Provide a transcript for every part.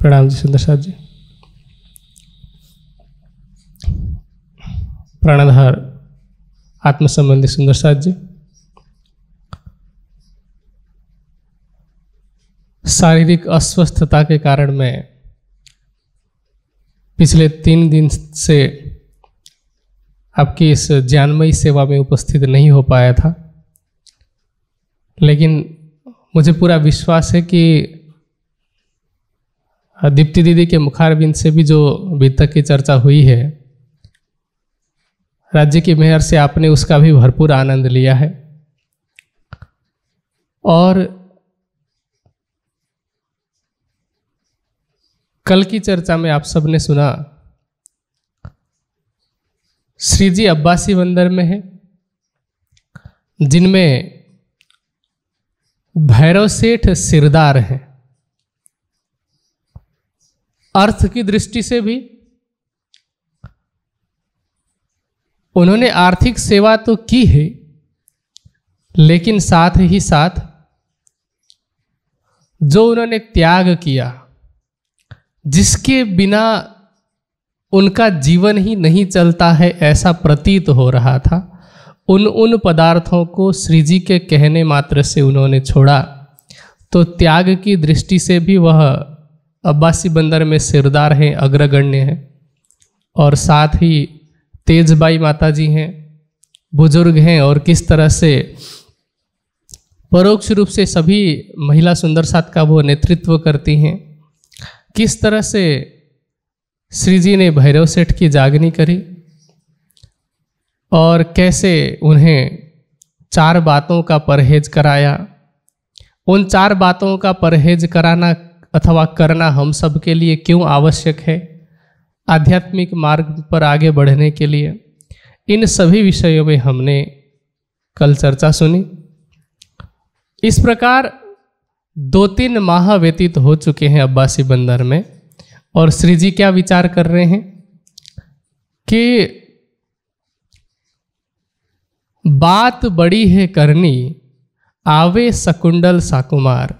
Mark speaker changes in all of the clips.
Speaker 1: प्रणाम जी सुंदर साहब जी प्राणाधार आत्मसंबंधी सुंदर साहब जी शारीरिक अस्वस्थता के कारण मैं पिछले तीन दिन से आपकी इस ज्ञानमयी सेवा में उपस्थित नहीं हो पाया था लेकिन मुझे पूरा विश्वास है कि हाँ, दीप्ति दीदी के मुखारबिंद से भी जो अभी तक की चर्चा हुई है राज्य की मेहर से आपने उसका भी भरपूर आनंद लिया है और कल की चर्चा में आप सबने सुना श्री जी अब्बासी मंदिर में है जिनमें भैरव सेठ सिरदार हैं अर्थ की दृष्टि से भी उन्होंने आर्थिक सेवा तो की है लेकिन साथ ही साथ जो उन्होंने त्याग किया जिसके बिना उनका जीवन ही नहीं चलता है ऐसा प्रतीत हो रहा था उन उन पदार्थों को श्री जी के कहने मात्र से उन्होंने छोड़ा तो त्याग की दृष्टि से भी वह अब्बासी बंदर में सिरदार हैं अग्रगण्य हैं और साथ ही तेजबाई माता जी हैं बुजुर्ग हैं और किस तरह से परोक्ष रूप से सभी महिला सुंदर साथ का वो नेतृत्व करती हैं किस तरह से श्री जी ने भैरव सेठ की जागनी करी और कैसे उन्हें चार बातों का परहेज कराया उन चार बातों का परहेज कराना अथवा करना हम सब के लिए क्यों आवश्यक है आध्यात्मिक मार्ग पर आगे बढ़ने के लिए इन सभी विषयों में हमने कल चर्चा सुनी इस प्रकार दो तीन माह व्यतीत हो चुके हैं अब्बासी बंदर में और श्री जी क्या विचार कर रहे हैं कि बात बड़ी है करनी आवे सकुंडल साकुमार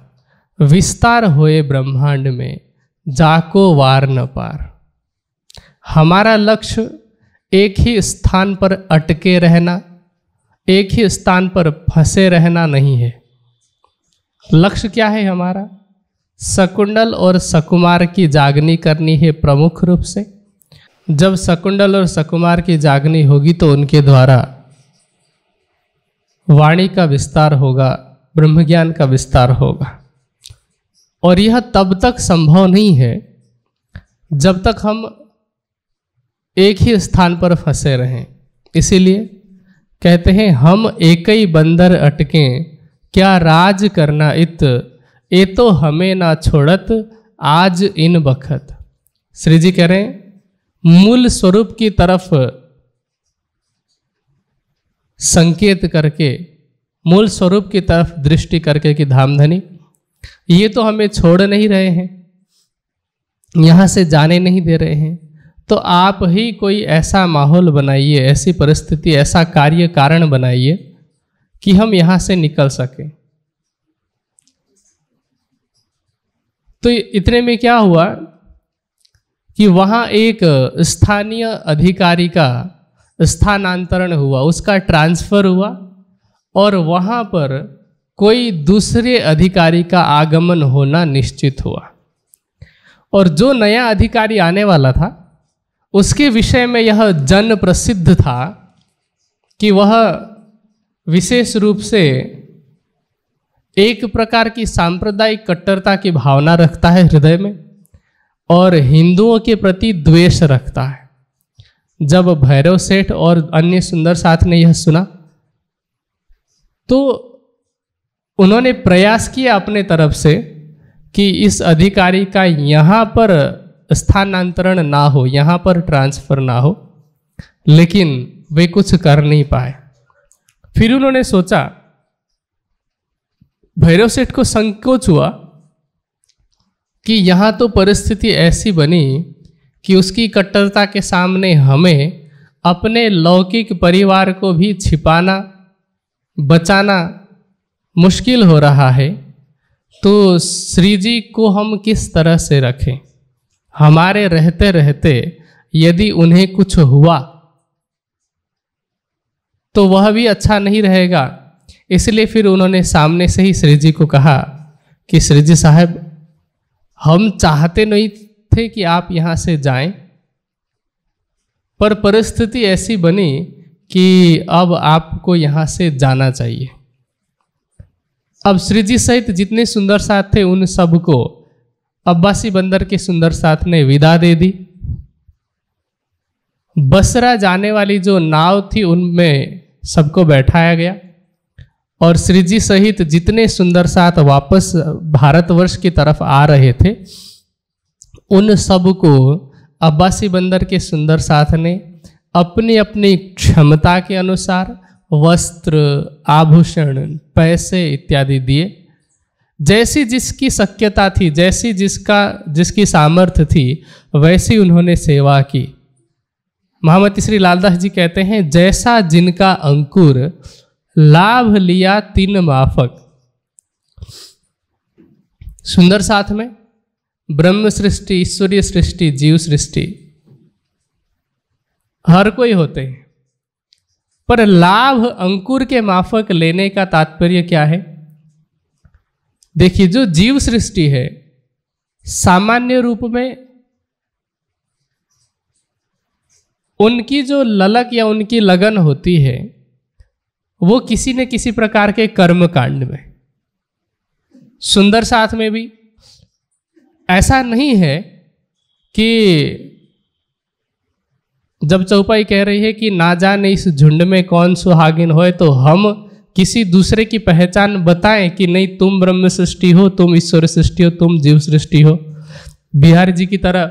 Speaker 1: विस्तार होए ब्रह्मांड में जाको वार न पार हमारा लक्ष्य एक ही स्थान पर अटके रहना एक ही स्थान पर फंसे रहना नहीं है लक्ष्य क्या है हमारा शकुंडल और सकुमार की जागनी करनी है प्रमुख रूप से जब शकुंडल और सकुमार की जागनी होगी तो उनके द्वारा वाणी का विस्तार होगा ब्रह्मज्ञान का विस्तार होगा और यह तब तक संभव नहीं है जब तक हम एक ही स्थान पर फंसे रहें इसीलिए कहते हैं हम एक ही बंदर अटकें क्या राज करना इत ये तो हमें ना छोड़त आज इन बखत श्री जी कह रहे हैं मूल स्वरूप की तरफ संकेत करके मूल स्वरूप की तरफ दृष्टि करके कि धामधनी ये तो हमें छोड़ नहीं रहे हैं यहाँ से जाने नहीं दे रहे हैं तो आप ही कोई ऐसा माहौल बनाइए ऐसी परिस्थिति ऐसा कार्य कारण बनाइए कि हम यहाँ से निकल सकें तो इतने में क्या हुआ कि वहाँ एक स्थानीय अधिकारी का स्थानांतरण हुआ उसका ट्रांसफ़र हुआ और वहाँ पर कोई दूसरे अधिकारी का आगमन होना निश्चित हुआ और जो नया अधिकारी आने वाला था उसके विषय में यह जन प्रसिद्ध था कि वह विशेष रूप से एक प्रकार की सांप्रदायिक कट्टरता की भावना रखता है हृदय में और हिंदुओं के प्रति द्वेष रखता है जब भैरव सेठ और अन्य सुंदर साथ ने यह सुना तो उन्होंने प्रयास किया अपने तरफ से कि इस अधिकारी का यहाँ पर स्थानांतरण ना हो यहाँ पर ट्रांसफ़र ना हो लेकिन वे कुछ कर नहीं पाए फिर उन्होंने सोचा भैरव सेठ को संकोच हुआ कि यहाँ तो परिस्थिति ऐसी बनी कि उसकी कट्टरता के सामने हमें अपने लौकिक परिवार को भी छिपाना बचाना मुश्किल हो रहा है तो श्री जी को हम किस तरह से रखें हमारे रहते रहते यदि उन्हें कुछ हुआ तो वह भी अच्छा नहीं रहेगा इसलिए फिर उन्होंने सामने से ही श्री जी को कहा कि श्री जी साहब हम चाहते नहीं थे कि आप यहाँ से जाएं पर परिस्थिति ऐसी बनी कि अब आपको यहाँ से जाना चाहिए अब श्रीजी सहित जितने सुंदर साथ थे उन सबको अब्बासी बंदर के सुंदर साथ ने विदा दे दी बसरा जाने वाली जो नाव थी उनमें सबको बैठाया गया और श्रीजी सहित जितने सुंदर साथ वापस भारतवर्ष की तरफ आ रहे थे उन सबको अब्बासी बंदर के सुंदर साथ ने अपनी अपनी क्षमता के अनुसार वस्त्र आभूषण पैसे इत्यादि दिए जैसी जिसकी शक्यता थी जैसी जिसका जिसकी सामर्थ्य थी वैसी उन्होंने सेवा की महामती श्री लालदास जी कहते हैं जैसा जिनका अंकुर लाभ लिया तीन माफक सुंदर साथ में ब्रह्म सृष्टि ईश्वरीय सृष्टि जीव सृष्टि हर कोई होते हैं पर लाभ अंकुर के माफक लेने का तात्पर्य क्या है देखिए जो जीव सृष्टि है सामान्य रूप में उनकी जो ललक या उनकी लगन होती है वो किसी न किसी प्रकार के कर्म कांड में सुंदर साथ में भी ऐसा नहीं है कि जब चौपाई कह रही है कि ना जाने इस झुंड में कौन सुहागिन होए तो हम किसी दूसरे की पहचान बताएं कि नहीं तुम ब्रह्म सृष्टि हो तुम ईश्वर सृष्टि हो तुम जीव सृष्टि हो बिहार जी की तरह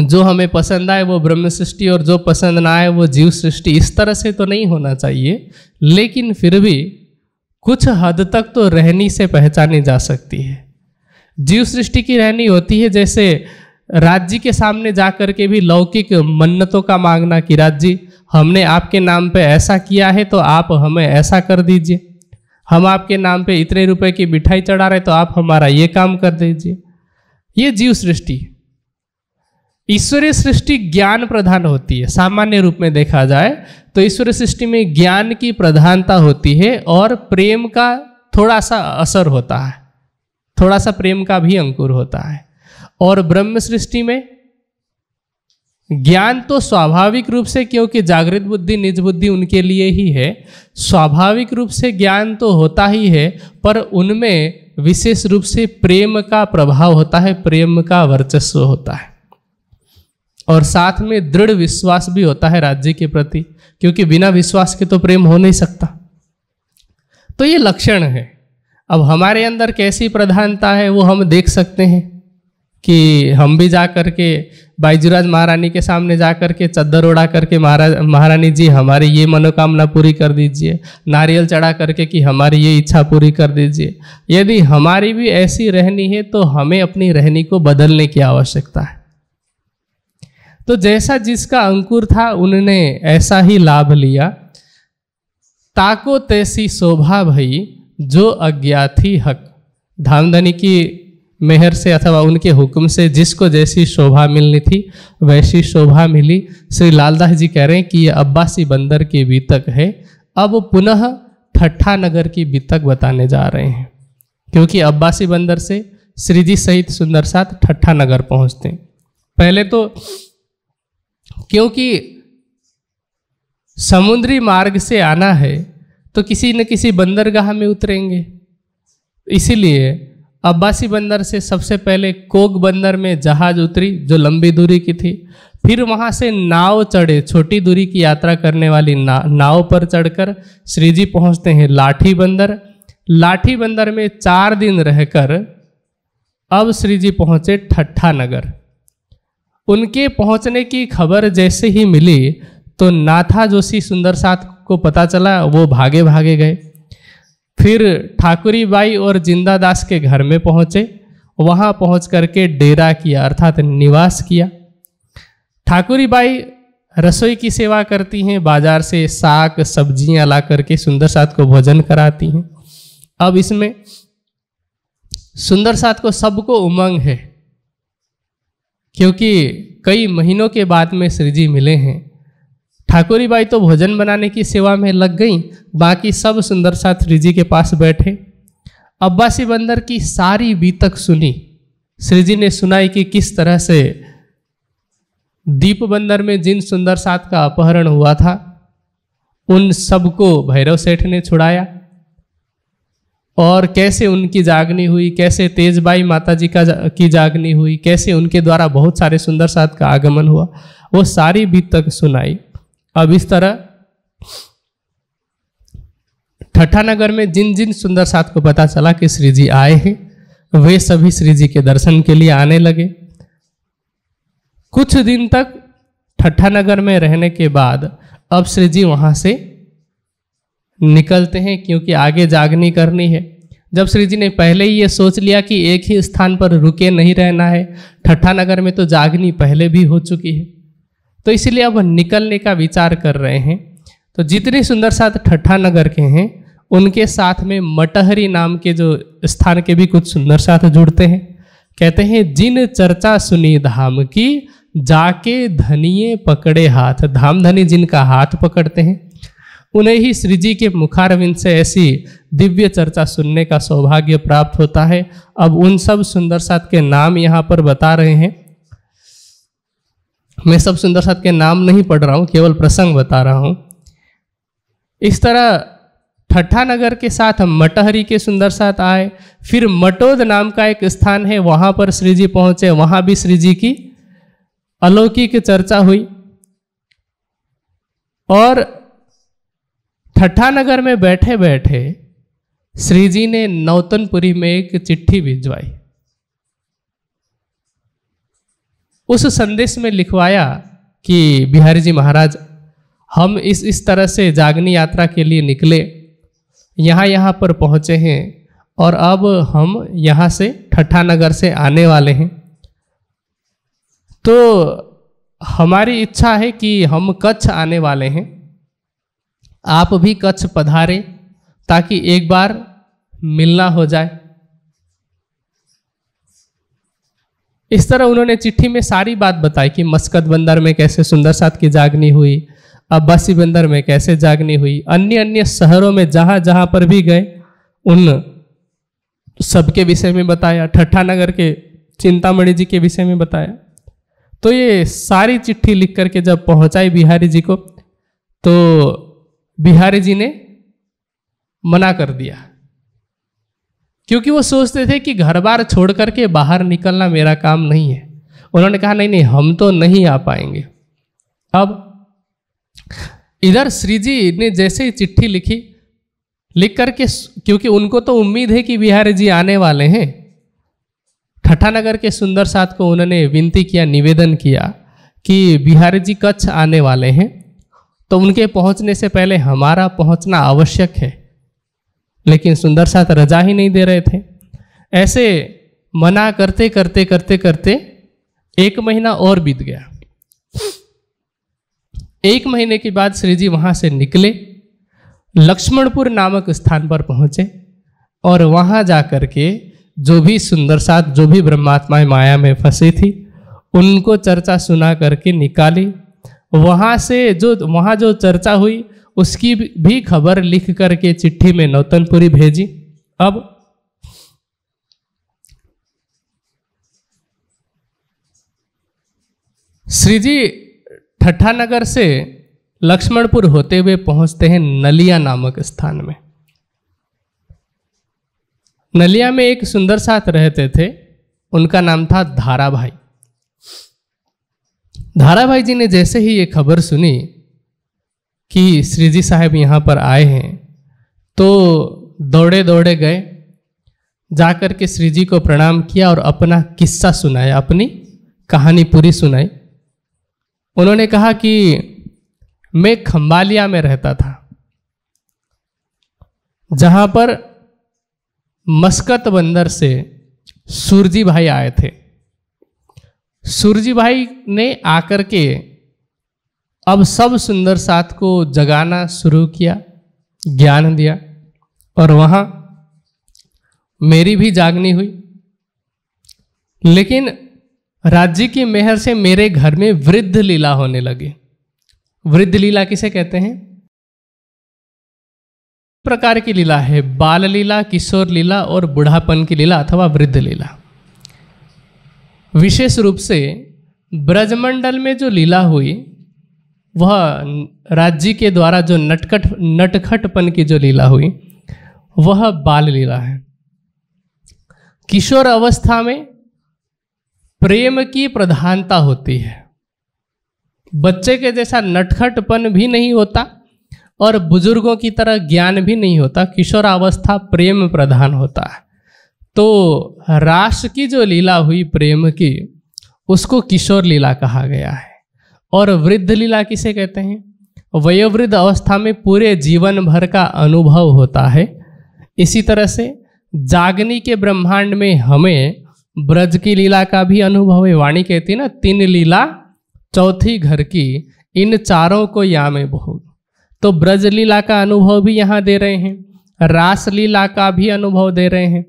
Speaker 1: जो हमें पसंद आए वो ब्रह्म सृष्टि और जो पसंद ना आए वो जीव सृष्टि इस तरह से तो नहीं होना चाहिए लेकिन फिर भी कुछ हद तक तो रहनी से पहचानी जा सकती है जीव सृष्टि की रहनी होती है जैसे राज्य के सामने जाकर के भी लौकिक मन्नतों का मांगना कि राज्य हमने आपके नाम पे ऐसा किया है तो आप हमें ऐसा कर दीजिए हम आपके नाम पे इतने रुपए की मिठाई चढ़ा रहे तो आप हमारा ये काम कर दीजिए ये जीव सृष्टि ईश्वरीय सृष्टि ज्ञान प्रधान होती है सामान्य रूप में देखा जाए तो ईश्वरीय सृष्टि में ज्ञान की प्रधानता होती है और प्रेम का थोड़ा सा असर होता है थोड़ा सा प्रेम का भी अंकुर होता है और ब्रह्म सृष्टि में ज्ञान तो स्वाभाविक रूप से क्योंकि जागृत बुद्धि निज बुद्धि उनके लिए ही है स्वाभाविक रूप से ज्ञान तो होता ही है पर उनमें विशेष रूप से प्रेम का प्रभाव होता है प्रेम का वर्चस्व होता है और साथ में दृढ़ विश्वास भी होता है राज्य के प्रति क्योंकि बिना विश्वास के तो प्रेम हो नहीं सकता तो ये लक्षण है अब हमारे अंदर कैसी प्रधानता है वो हम देख सकते हैं कि हम भी जा कर के बाईजूराज महारानी के सामने जा कर के चद्दर उड़ा करके महाराज महारानी जी हमारी ये मनोकामना पूरी कर दीजिए नारियल चढ़ा करके कि हमारी ये इच्छा पूरी कर दीजिए यदि हमारी भी ऐसी रहनी है तो हमें अपनी रहनी को बदलने की आवश्यकता है तो जैसा जिसका अंकुर था उनने ऐसा ही लाभ लिया ताको तैसी शोभा भई जो अज्ञाती हक धामधनी की मेहर से अथवा उनके हुक्म से जिसको जैसी शोभा मिलनी थी वैसी शोभा मिली श्री लालदास जी कह रहे हैं कि ये अब्बासी बंदर की बीतक है अब पुनः ठट्ठा नगर की बीतक बताने जा रहे हैं क्योंकि अब्बासी बंदर से श्रीजी सहित सुंदर साथ ठट्ठा नगर पहुंचते हैं पहले तो क्योंकि समुद्री मार्ग से आना है तो किसी न किसी बंदरगाह में उतरेंगे इसीलिए अब्बासी बंदर से सबसे पहले कोग बंदर में जहाज उतरी जो लंबी दूरी की थी फिर वहाँ से नाव चढ़े छोटी दूरी की यात्रा करने वाली ना, नाव पर चढ़कर श्रीजी पहुँचते हैं लाठी बंदर लाठी बंदर में चार दिन रहकर अब श्रीजी पहुँचे ठट्ठा नगर उनके पहुँचने की खबर जैसे ही मिली तो नाथा जोशी सुंदर को पता चला वो भागे भागे गए फिर ठाकुरी बाई और जिंदादास के घर में पहुँचे वहाँ पहुँच करके डेरा किया अर्थात निवास किया ठाकुरी बाई रसोई की सेवा करती हैं बाजार से साग सब्जियां ला करके सुंदर साथ को भोजन कराती हैं अब इसमें सुंदर साथ को सबको उमंग है क्योंकि कई महीनों के बाद में श्री जी मिले हैं ठाकुरी बाई तो भोजन बनाने की सेवा में लग गई बाकी सब सुंदर श्री जी के पास बैठे अब्बासी बंदर की सारी बीतक सुनी श्री जी ने सुनाई कि किस तरह से दीप बंदर में जिन सुंदर सात का अपहरण हुआ था उन सबको भैरव सेठ ने छुड़ाया और कैसे उनकी जागनी हुई कैसे तेजबाई माता जी का की जागनी हुई कैसे उनके द्वारा बहुत सारे सुंदर सात का आगमन हुआ वो सारी बीत तक सुनाई अब इस तरह ठट्ठानगर में जिन जिन सुंदर साथ को पता चला कि श्री जी आए हैं वे सभी श्री जी के दर्शन के लिए आने लगे कुछ दिन तक ठट्ठानगर में रहने के बाद अब श्री जी वहाँ से निकलते हैं क्योंकि आगे जागनी करनी है जब श्री जी ने पहले ही ये सोच लिया कि एक ही स्थान पर रुके नहीं रहना है ठट्ठानगर में तो जागनी पहले भी हो चुकी है तो इसलिए अब निकलने का विचार कर रहे हैं तो जितने सुंदर साथ ठट्ठा नगर के हैं उनके साथ में मटहरी नाम के जो स्थान के भी कुछ सुंदर साथ जुड़ते हैं कहते हैं जिन चर्चा सुनी धाम की जाके धनिए पकड़े हाथ धाम धनी जिनका हाथ पकड़ते हैं उन्हें ही श्री जी के मुखारविंद से ऐसी दिव्य चर्चा सुनने का सौभाग्य प्राप्त होता है अब उन सब सुंदर साथ के नाम यहाँ पर बता रहे हैं मैं सब सुंदर साथ के नाम नहीं पढ़ रहा हूँ केवल प्रसंग बता रहा हूँ इस तरह ठट्ठा नगर के साथ हम मटहरी के सुंदर साथ आए फिर मटोद नाम का एक स्थान है वहाँ पर श्री जी पहुँचे वहाँ भी श्री जी की अलौकिक चर्चा हुई और ठट्ठा नगर में बैठे बैठे श्री जी ने नौतनपुरी में एक चिट्ठी भिजवाई उस संदेश में लिखवाया कि बिहारी जी महाराज हम इस इस तरह से जागनी यात्रा के लिए निकले यहाँ यहाँ पर पहुँचे हैं और अब हम यहाँ से ठट्ठा नगर से आने वाले हैं तो हमारी इच्छा है कि हम कच्छ आने वाले हैं आप भी कच्छ पधारें ताकि एक बार मिलना हो जाए इस तरह उन्होंने चिट्ठी में सारी बात बताई कि मस्कत बंदर में कैसे सुंदर साथ की जागनी हुई अब्बासी बंदर में कैसे जागनी हुई अन्य अन्य शहरों में जहाँ जहाँ पर भी गए उन सबके विषय में बताया ठट्ठा नगर के चिंतामणि जी के विषय में बताया तो ये सारी चिट्ठी लिख करके जब पहुंचाई बिहारी जी को तो बिहारी जी ने मना कर दिया क्योंकि वो सोचते थे कि घर बार छोड़ करके बाहर निकलना मेरा काम नहीं है उन्होंने कहा नहीं नहीं हम तो नहीं आ पाएंगे अब इधर श्री जी ने जैसे ही चिट्ठी लिखी लिख करके क्योंकि उनको तो उम्मीद है कि बिहारी जी आने वाले हैं ठठानगर के सुंदर साथ को उन्होंने विनती किया निवेदन किया कि बिहारी जी कच्छ आने वाले हैं तो उनके पहुंचने से पहले हमारा पहुंचना आवश्यक है लेकिन सुंदर साथ रजा ही नहीं दे रहे थे ऐसे मना करते करते करते करते एक महीना और बीत गया एक महीने के बाद श्री जी वहाँ से निकले लक्ष्मणपुर नामक स्थान पर पहुँचे और वहाँ जा कर के जो भी सुंदर साथ जो भी ब्रह्मात्माएं माया में फंसी थी उनको चर्चा सुना करके निकाली वहाँ से जो वहाँ जो चर्चा हुई उसकी भी खबर लिख करके चिट्ठी में नौतनपुरी भेजी अब श्रीजी ठट्ठानगर से लक्ष्मणपुर होते हुए पहुंचते हैं नलिया नामक स्थान में नलिया में एक सुंदर साथ रहते थे उनका नाम था धारा भाई धारा भाई जी ने जैसे ही ये खबर सुनी कि श्री जी साहब यहाँ पर आए हैं तो दौड़े दौड़े गए जाकर के श्री जी को प्रणाम किया और अपना किस्सा सुनाया अपनी कहानी पूरी सुनाई उन्होंने कहा कि मैं खम्बालिया में रहता था जहाँ पर मस्कत बंदर से सूरजी भाई आए थे सूरजी भाई ने आकर के अब सब सुंदर साथ को जगाना शुरू किया ज्ञान दिया और वहाँ मेरी भी जागनी हुई लेकिन राज्य की मेहर से मेरे घर में वृद्ध लीला होने लगी वृद्ध लीला किसे कहते हैं प्रकार की लीला है बाल लीला किशोर लीला और बुढ़ापन की लीला अथवा वृद्ध लीला विशेष रूप से ब्रजमंडल में जो लीला हुई वह राज्य के द्वारा जो नटखट नटखटपन की जो लीला हुई वह बाल लीला है किशोर अवस्था में प्रेम की प्रधानता होती है बच्चे के जैसा नटखटपन भी नहीं होता और बुजुर्गों की तरह ज्ञान भी नहीं होता किशोरावस्था प्रेम प्रधान होता है तो राष्ट्र की जो लीला हुई प्रेम की उसको किशोर लीला कहा गया है और वृद्ध लीला किसे कहते हैं वयोवृद्ध अवस्था में पूरे जीवन भर का अनुभव होता है इसी तरह से जागनी के ब्रह्मांड में हमें ब्रज की लीला का भी अनुभव है वाणी कहती है ना तीन लीला चौथी घर की इन चारों को या में भोग तो ब्रज लीला का अनुभव भी यहाँ दे रहे हैं रास लीला का भी अनुभव दे रहे हैं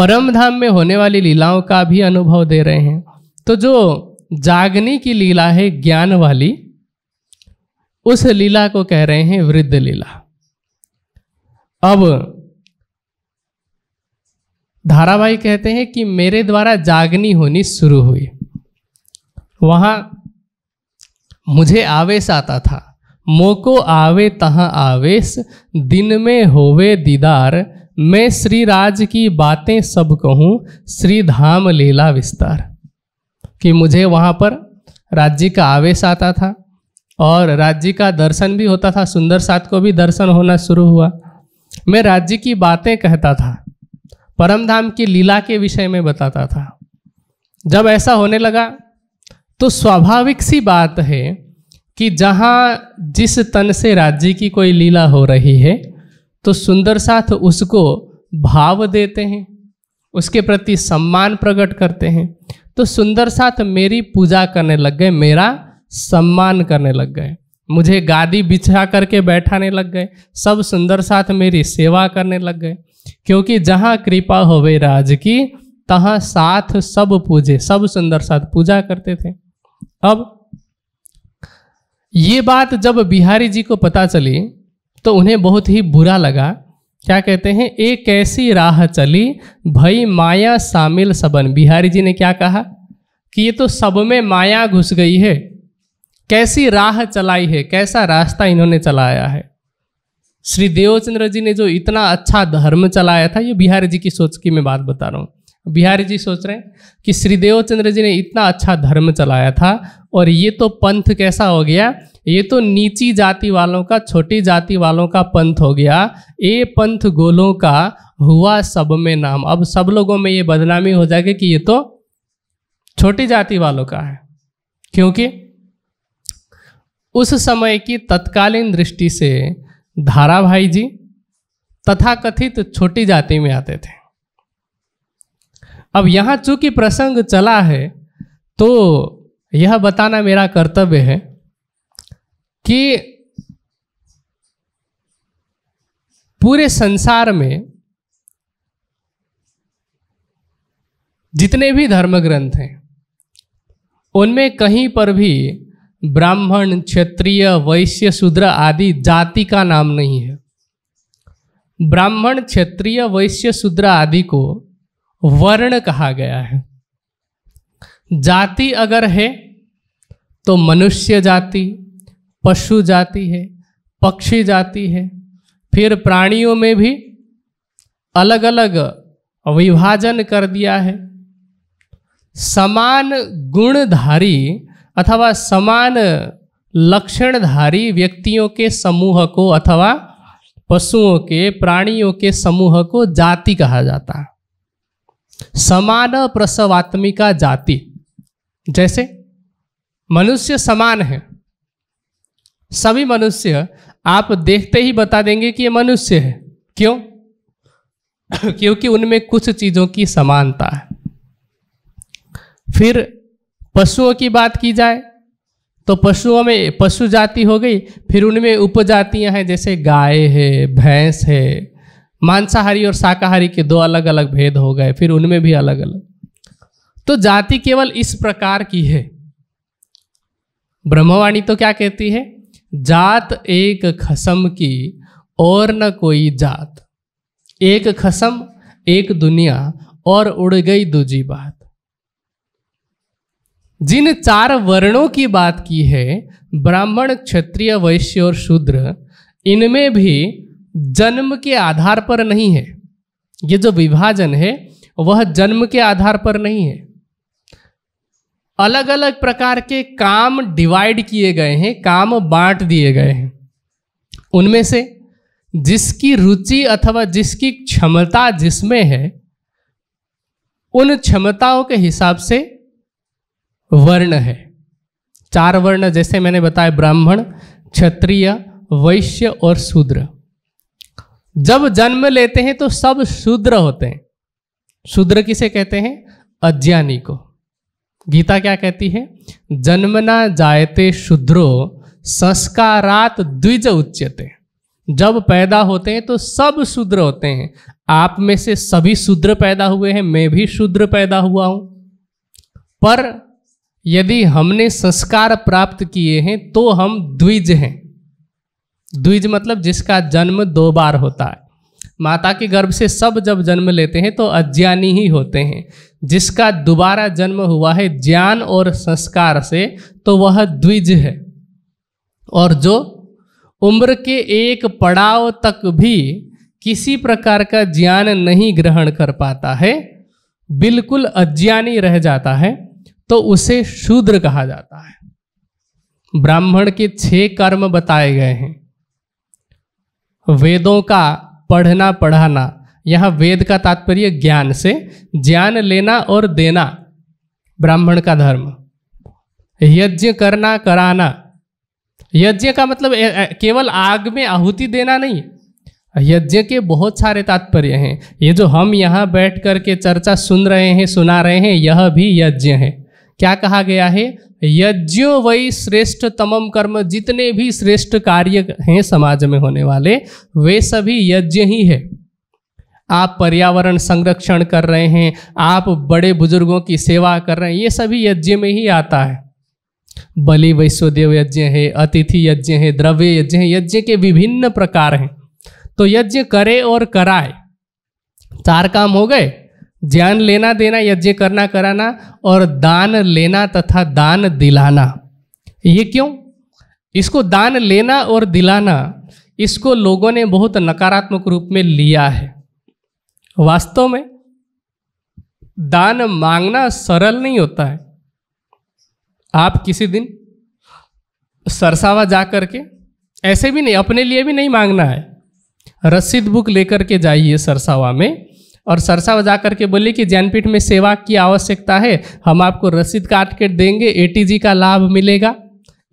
Speaker 1: परम धाम में होने वाली लीलाओं का भी अनुभव दे रहे हैं तो जो जागनी की लीला है ज्ञान वाली उस लीला को कह रहे हैं वृद्ध लीला अब धारावाही कहते हैं कि मेरे द्वारा जागनी होनी शुरू हुई वहाँ मुझे आवेश आता था मोको आवे तहाँ आवेश दिन में होवे दीदार मैं श्री राज की बातें सब कहूँ श्री धाम लीला विस्तार कि मुझे वहाँ पर राज्य का आवेश आता था और राज्य का दर्शन भी होता था सुंदर साथ को भी दर्शन होना शुरू हुआ मैं राज्य की बातें कहता था परम धाम की लीला के विषय में बताता था जब ऐसा होने लगा तो स्वाभाविक सी बात है कि जहाँ जिस तन से राज्य की कोई लीला हो रही है तो सुंदर साथ उसको भाव देते हैं उसके प्रति सम्मान प्रकट करते हैं तो सुंदर साथ मेरी पूजा करने लग गए मेरा सम्मान करने लग गए मुझे गादी बिछा करके बैठाने लग गए सब सुंदर साथ मेरी सेवा करने लग गए क्योंकि जहाँ कृपा गई राज की तहाँ साथ सब पूजे सब सुंदर साथ पूजा करते थे अब ये बात जब बिहारी जी को पता चली तो उन्हें बहुत ही बुरा लगा क्या कहते हैं एक ऐसी राह चली भई माया शामिल सबन बिहारी जी ने क्या कहा कि ये तो सब में माया घुस गई है कैसी राह चलाई है कैसा रास्ता इन्होंने चलाया है श्री देवचंद्र जी ने जो इतना अच्छा धर्म चलाया था ये बिहारी जी की सोच की मैं बात बता रहा हूँ बिहारी जी सोच रहे हैं कि श्रीदेव चंद्र जी ने इतना अच्छा धर्म चलाया था और ये तो पंथ कैसा हो गया ये तो नीची जाति वालों का छोटी जाति वालों का पंथ हो गया ये पंथ गोलों का हुआ सब में नाम अब सब लोगों में ये बदनामी हो जाएगी कि ये तो छोटी जाति वालों का है क्योंकि उस समय की तत्कालीन दृष्टि से धाराभाई जी तथाकथित छोटी जाति में आते थे अब यहाँ चूंकि प्रसंग चला है तो यह बताना मेरा कर्तव्य है कि पूरे संसार में जितने भी धर्म ग्रंथ हैं उनमें कहीं पर भी ब्राह्मण क्षत्रिय वैश्य शूद्र आदि जाति का नाम नहीं है ब्राह्मण क्षत्रिय वैश्य शूद्र आदि को वर्ण कहा गया है जाति अगर है तो मनुष्य जाति पशु जाति है पक्षी जाति है फिर प्राणियों में भी अलग अलग विभाजन कर दिया है समान गुणधारी अथवा समान लक्षणधारी व्यक्तियों के समूह को अथवा पशुओं के प्राणियों के समूह को जाति कहा जाता है समान प्रसवात्मिका जाति जैसे मनुष्य समान है सभी मनुष्य आप देखते ही बता देंगे कि ये मनुष्य है क्यों क्योंकि उनमें कुछ चीज़ों की समानता है फिर पशुओं की बात की जाए तो पशुओं में पशु जाति हो गई फिर उनमें उपजातियां हैं जैसे गाय है भैंस है मांसाहारी और शाकाहारी के दो अलग अलग भेद हो गए फिर उनमें भी अलग अलग तो जाति केवल इस प्रकार की है ब्रह्मवाणी तो क्या कहती है जात एक खसम की और न कोई जात एक खसम एक दुनिया और उड़ गई दूजी बात जिन चार वर्णों की बात की है ब्राह्मण क्षत्रिय वैश्य और शूद्र इनमें भी जन्म के आधार पर नहीं है ये जो विभाजन है वह जन्म के आधार पर नहीं है अलग अलग प्रकार के काम डिवाइड किए गए हैं काम बांट दिए गए हैं उनमें से जिसकी रुचि अथवा जिसकी क्षमता जिसमें है उन क्षमताओं के हिसाब से वर्ण है चार वर्ण जैसे मैंने बताया ब्राह्मण क्षत्रिय वैश्य और शूद्र जब जन्म लेते हैं तो सब शूद्र होते हैं शूद्र किसे कहते हैं अज्ञानी को गीता क्या कहती है जन्म ना जायते शूद्रो संस्कारात द्विज उच्यते जब पैदा होते हैं तो सब शूद्र होते हैं आप में से सभी शूद्र पैदा हुए हैं मैं भी शूद्र पैदा हुआ हूं पर यदि हमने संस्कार प्राप्त किए हैं तो हम द्विज हैं द्विज मतलब जिसका जन्म दो बार होता है माता के गर्भ से सब जब जन्म लेते हैं तो अज्ञानी ही होते हैं जिसका दोबारा जन्म हुआ है ज्ञान और संस्कार से तो वह द्विज है और जो उम्र के एक पड़ाव तक भी किसी प्रकार का ज्ञान नहीं ग्रहण कर पाता है बिल्कुल अज्ञानी रह जाता है तो उसे शूद्र कहा जाता है ब्राह्मण के छह कर्म बताए गए हैं वेदों का पढ़ना पढ़ाना यहाँ वेद का तात्पर्य ज्ञान से ज्ञान लेना और देना ब्राह्मण का धर्म यज्ञ करना कराना यज्ञ का मतलब केवल आग में आहुति देना नहीं यज्ञ के बहुत सारे तात्पर्य हैं ये जो हम यहाँ बैठ करके चर्चा सुन रहे हैं सुना रहे हैं यह भी यज्ञ है क्या कहा गया है यज्ञो वही श्रेष्ठ तमम कर्म जितने भी श्रेष्ठ कार्य हैं समाज में होने वाले वे सभी यज्ञ ही है आप पर्यावरण संरक्षण कर रहे हैं आप बड़े बुजुर्गों की सेवा कर रहे हैं ये सभी यज्ञ में ही आता है बलि वैश्वदेव यज्ञ है अतिथि यज्ञ है द्रव्य यज्ञ है यज्ञ के विभिन्न प्रकार हैं तो यज्ञ करे और कराए चार काम हो गए ज्ञान लेना देना यज्ञ करना कराना और दान लेना तथा दान दिलाना ये क्यों इसको दान लेना और दिलाना इसको लोगों ने बहुत नकारात्मक रूप में लिया है वास्तव में दान मांगना सरल नहीं होता है आप किसी दिन सरसावा जा कर के ऐसे भी नहीं अपने लिए भी नहीं मांगना है रसीद बुक लेकर के जाइए सरसावा में और सरसा बजा करके बोले कि जैनपीठ में सेवा की आवश्यकता है हम आपको रसीद काट के देंगे ए का लाभ मिलेगा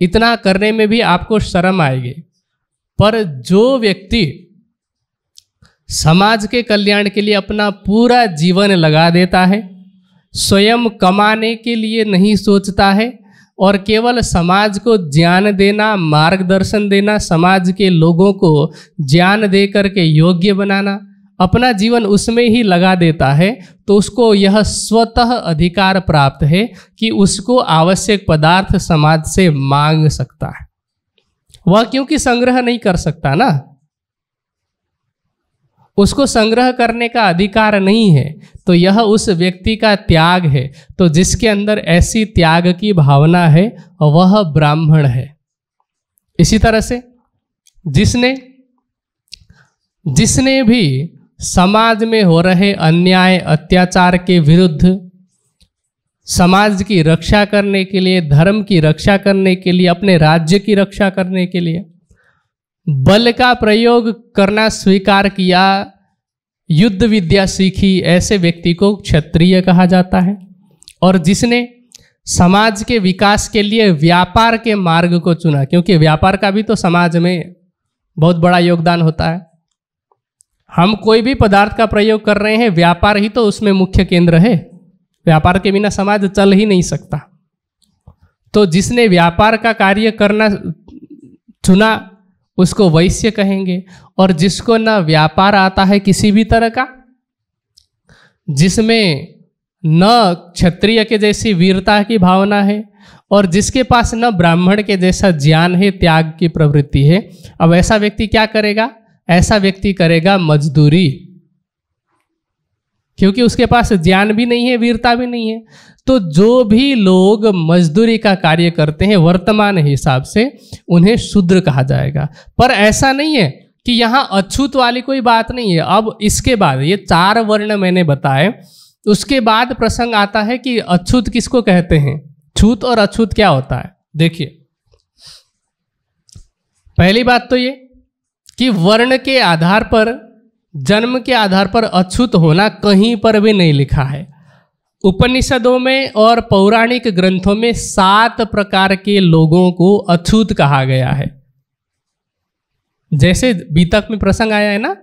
Speaker 1: इतना करने में भी आपको शर्म आएगी पर जो व्यक्ति समाज के कल्याण के लिए अपना पूरा जीवन लगा देता है स्वयं कमाने के लिए नहीं सोचता है और केवल समाज को ज्ञान देना मार्गदर्शन देना समाज के लोगों को ज्ञान दे करके योग्य बनाना अपना जीवन उसमें ही लगा देता है तो उसको यह स्वतः अधिकार प्राप्त है कि उसको आवश्यक पदार्थ समाज से मांग सकता है वह क्योंकि संग्रह नहीं कर सकता ना उसको संग्रह करने का अधिकार नहीं है तो यह उस व्यक्ति का त्याग है तो जिसके अंदर ऐसी त्याग की भावना है वह ब्राह्मण है इसी तरह से जिसने जिसने भी समाज में हो रहे अन्याय अत्याचार के विरुद्ध समाज की रक्षा करने के लिए धर्म की रक्षा करने के लिए अपने राज्य की रक्षा करने के लिए बल का प्रयोग करना स्वीकार किया युद्ध विद्या सीखी ऐसे व्यक्ति को क्षत्रिय कहा जाता है और जिसने समाज के विकास के लिए व्यापार के मार्ग को चुना क्योंकि व्यापार का भी तो समाज में बहुत बड़ा योगदान होता है हम कोई भी पदार्थ का प्रयोग कर रहे हैं व्यापार ही तो उसमें मुख्य केंद्र है व्यापार के बिना समाज चल ही नहीं सकता तो जिसने व्यापार का कार्य करना चुना उसको वैश्य कहेंगे और जिसको ना व्यापार आता है किसी भी तरह का जिसमें न क्षत्रिय के जैसी वीरता की भावना है और जिसके पास न ब्राह्मण के जैसा ज्ञान है त्याग की प्रवृत्ति है अब ऐसा व्यक्ति क्या करेगा ऐसा व्यक्ति करेगा मजदूरी क्योंकि उसके पास ज्ञान भी नहीं है वीरता भी नहीं है तो जो भी लोग मजदूरी का कार्य करते हैं वर्तमान हिसाब से उन्हें शूद्र कहा जाएगा पर ऐसा नहीं है कि यहाँ अछूत वाली कोई बात नहीं है अब इसके बाद ये चार वर्ण मैंने बताए उसके बाद प्रसंग आता है कि अछूत किसको कहते हैं छूत और अछूत क्या होता है देखिए पहली बात तो ये कि वर्ण के आधार पर जन्म के आधार पर अछूत होना कहीं पर भी नहीं लिखा है उपनिषदों में और पौराणिक ग्रंथों में सात प्रकार के लोगों को अछूत कहा गया है जैसे बीतक में प्रसंग आया है ना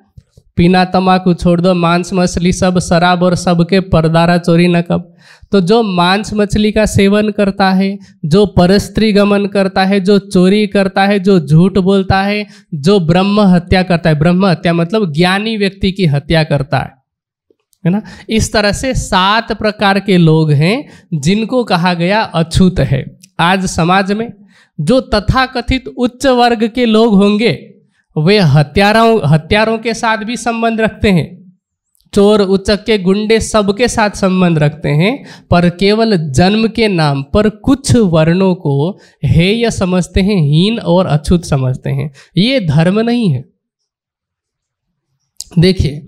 Speaker 1: पीना तमाकू छोड़ दो मांस मछली सब शराब और सबके परदारा चोरी न कब तो जो मांस मछली का सेवन करता है जो परस्त्री गमन करता है जो चोरी करता है जो झूठ बोलता है जो ब्रह्म हत्या करता है ब्रह्म हत्या मतलब ज्ञानी व्यक्ति की हत्या करता है है ना इस तरह से सात प्रकार के लोग हैं जिनको कहा गया अछूत है आज समाज में जो तथाकथित उच्च वर्ग के लोग होंगे वे हत्यारों हत्यारों के साथ भी संबंध रखते हैं चोर उचक के गुंडे सबके साथ संबंध रखते हैं पर केवल जन्म के नाम पर कुछ वर्णों को हेय समझते हैं हीन और अछूत समझते हैं ये धर्म नहीं है देखिए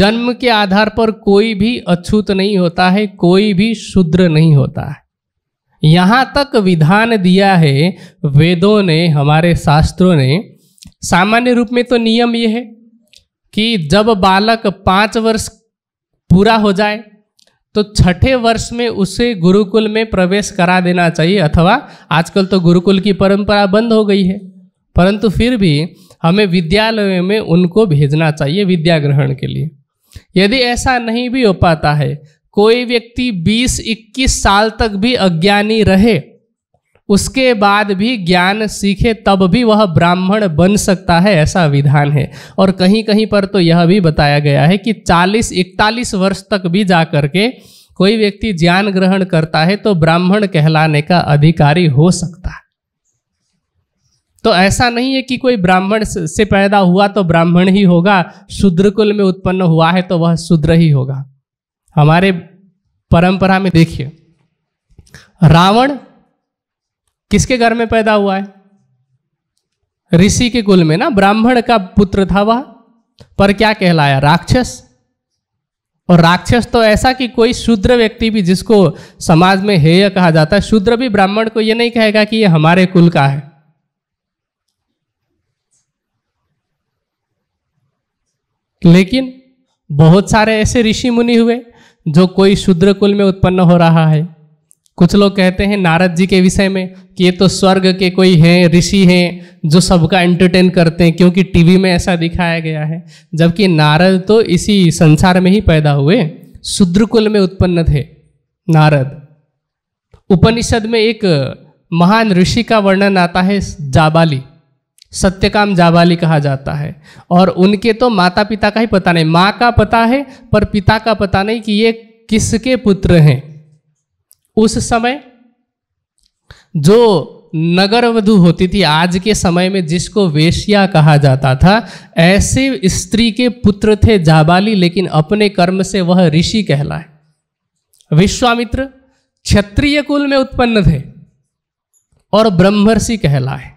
Speaker 1: जन्म के आधार पर कोई भी अछूत नहीं होता है कोई भी शूद्र नहीं होता है यहाँ तक विधान दिया है वेदों ने हमारे शास्त्रों ने सामान्य रूप में तो नियम ये है कि जब बालक पाँच वर्ष पूरा हो जाए तो छठे वर्ष में उसे गुरुकुल में प्रवेश करा देना चाहिए अथवा आजकल तो गुरुकुल की परंपरा बंद हो गई है परंतु फिर भी हमें विद्यालय में उनको भेजना चाहिए विद्या ग्रहण के लिए यदि ऐसा नहीं भी हो पाता है कोई व्यक्ति 20-21 साल तक भी अज्ञानी रहे उसके बाद भी ज्ञान सीखे तब भी वह ब्राह्मण बन सकता है ऐसा विधान है और कहीं कहीं पर तो यह भी बताया गया है कि 40-41 वर्ष तक भी जा कर के कोई व्यक्ति ज्ञान ग्रहण करता है तो ब्राह्मण कहलाने का अधिकारी हो सकता है तो ऐसा नहीं है कि कोई ब्राह्मण से पैदा हुआ तो ब्राह्मण ही होगा शूद्र कुल में उत्पन्न हुआ है तो वह शूद्र ही होगा हमारे परंपरा में देखिए रावण किसके घर में पैदा हुआ है ऋषि के कुल में ना ब्राह्मण का पुत्र था वह पर क्या कहलाया राक्षस और राक्षस तो ऐसा कि कोई शूद्र व्यक्ति भी जिसको समाज में हेय कहा जाता है शूद्र भी ब्राह्मण को यह नहीं कहेगा कि यह हमारे कुल का है लेकिन बहुत सारे ऐसे ऋषि मुनि हुए जो कोई शूद्र कुल में उत्पन्न हो रहा है कुछ लोग कहते हैं नारद जी के विषय में कि ये तो स्वर्ग के कोई हैं ऋषि हैं जो सबका एंटरटेन करते हैं क्योंकि टीवी में ऐसा दिखाया गया है जबकि नारद तो इसी संसार में ही पैदा हुए शूद्र कुल में उत्पन्न थे नारद उपनिषद में एक महान ऋषि का वर्णन आता है जाबाली सत्यकाम जाबाली कहा जाता है और उनके तो माता पिता का ही पता नहीं माँ का पता है पर पिता का पता नहीं कि ये किसके पुत्र हैं उस समय जो नगर वधु होती थी आज के समय में जिसको वेश्या कहा जाता था ऐसे स्त्री के पुत्र थे जाबाली लेकिन अपने कर्म से वह ऋषि कहलाए विश्वामित्र क्षत्रिय कुल में उत्पन्न थे और ब्रह्मर्षि कहलाए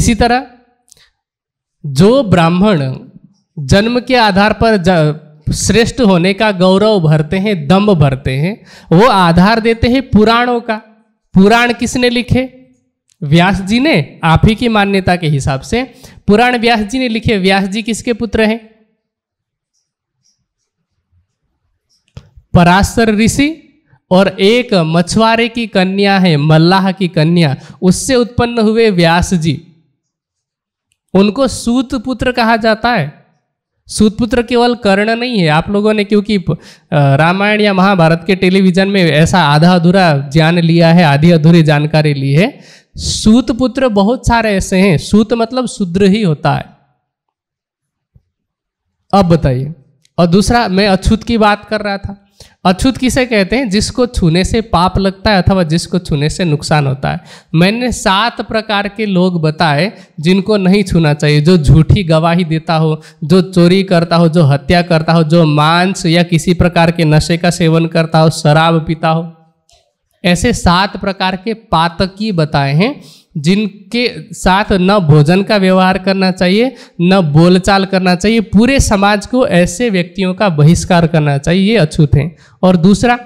Speaker 1: इसी तरह जो ब्राह्मण जन्म के आधार पर श्रेष्ठ होने का गौरव भरते हैं दम भरते हैं वो आधार देते हैं पुराणों का पुराण किसने लिखे व्यास जी ने आप ही की मान्यता के हिसाब से पुराण व्यास जी ने लिखे व्यास जी किसके पुत्र हैं पराशर ऋषि और एक मछुआरे की कन्या है मल्लाह की कन्या उससे उत्पन्न हुए व्यास जी उनको सूत पुत्र कहा जाता है सूतपुत्र केवल कर्ण नहीं है आप लोगों ने क्योंकि रामायण या महाभारत के टेलीविजन में ऐसा आधा अधूरा ज्ञान लिया है आधी अधूरी जानकारी ली है सूतपुत्र बहुत सारे ऐसे हैं सूत मतलब शूद्र ही होता है अब बताइए और दूसरा मैं अछूत की बात कर रहा था अछूत किसे कहते हैं जिसको छूने से पाप लगता है अथवा जिसको छूने से नुकसान होता है मैंने सात प्रकार के लोग बताए जिनको नहीं छूना चाहिए जो झूठी गवाही देता हो जो चोरी करता हो जो हत्या करता हो जो मांस या किसी प्रकार के नशे का सेवन करता हो शराब पीता हो ऐसे सात प्रकार के पातकी बताए हैं जिनके साथ न भोजन का व्यवहार करना चाहिए न बोलचाल करना चाहिए पूरे समाज को ऐसे व्यक्तियों का बहिष्कार करना चाहिए ये अछूत हैं और दूसरा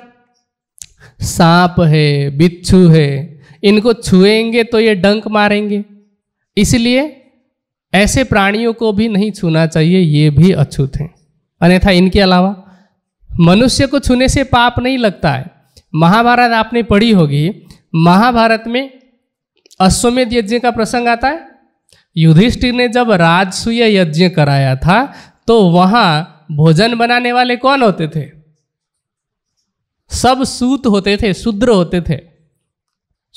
Speaker 1: सांप है बिच्छू है इनको छुएंगे तो ये डंक मारेंगे इसलिए ऐसे प्राणियों को भी नहीं छूना चाहिए ये भी अछूत हैं अन्यथा इनके अलावा मनुष्य को छूने से पाप नहीं लगता है महाभारत आपने पढ़ी होगी महाभारत में अश्वमेध यज्ञ का प्रसंग आता है युधिष्ठिर ने जब राजसूय यज्ञ कराया था तो वहाँ भोजन बनाने वाले कौन होते थे सब सूत होते थे शूद्र होते थे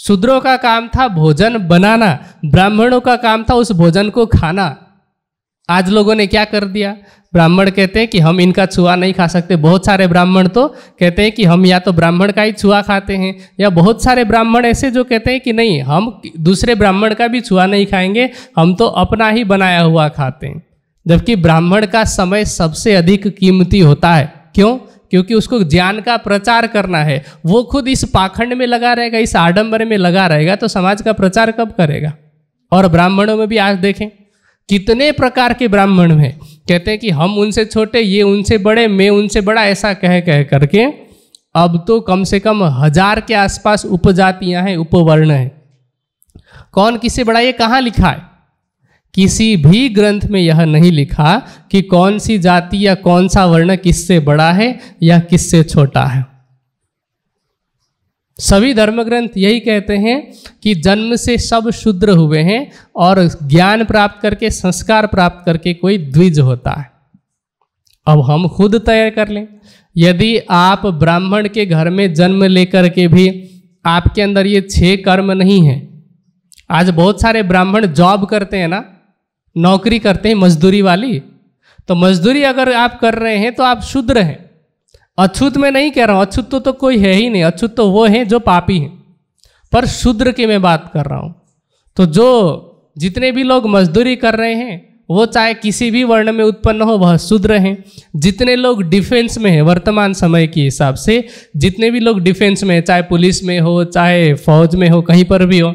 Speaker 1: शूद्रों का काम था भोजन बनाना ब्राह्मणों का काम था उस भोजन को खाना आज लोगों ने क्या कर दिया ब्राह्मण कहते हैं कि हम इनका छुआ नहीं खा सकते बहुत सारे ब्राह्मण तो कहते हैं कि हम या तो ब्राह्मण का ही छुआ खाते हैं या बहुत सारे ब्राह्मण ऐसे जो कहते हैं कि नहीं हम दूसरे ब्राह्मण का भी छुआ नहीं खाएंगे हम तो अपना ही बनाया हुआ खाते हैं जबकि ब्राह्मण का समय सबसे अधिक कीमती होता है क्यों क्योंकि उसको ज्ञान का प्रचार करना है वो खुद इस पाखंड में लगा रहेगा इस आडम्बर में लगा रहेगा तो समाज का प्रचार कब करेगा और ब्राह्मणों में भी आज देखें कितने प्रकार के ब्राह्मण हैं कहते हैं कि हम उनसे छोटे ये उनसे बड़े मैं उनसे बड़ा ऐसा कह कह करके अब तो कम से कम हजार के आसपास उपजातियां हैं उपवर्ण हैं कौन किसे बड़ा ये कहाँ लिखा है किसी भी ग्रंथ में यह नहीं लिखा कि कौन सी जाति या कौन सा वर्ण किससे बड़ा है या किससे छोटा है सभी धर्मग्रंथ यही कहते हैं कि जन्म से सब शुद्र हुए हैं और ज्ञान प्राप्त करके संस्कार प्राप्त करके कोई द्विज होता है अब हम खुद तय कर लें यदि आप ब्राह्मण के घर में जन्म लेकर के भी आपके अंदर ये छह कर्म नहीं है आज बहुत सारे ब्राह्मण जॉब करते हैं ना नौकरी करते हैं मजदूरी वाली तो मजदूरी अगर आप कर रहे हैं तो आप शुद्र हैं अछूत में नहीं कह रहा हूँ अछूत तो, तो कोई है ही नहीं अछूत तो वो हैं जो पापी हैं पर शूद्र की मैं बात कर रहा हूँ तो जो जितने भी लोग मजदूरी कर रहे हैं वो चाहे किसी भी वर्ण में उत्पन्न हो वह शूद्र हैं जितने लोग डिफेंस में हैं वर्तमान समय के हिसाब से जितने भी लोग डिफेंस में हैं चाहे पुलिस में हो चाहे फौज में हो कहीं पर भी हो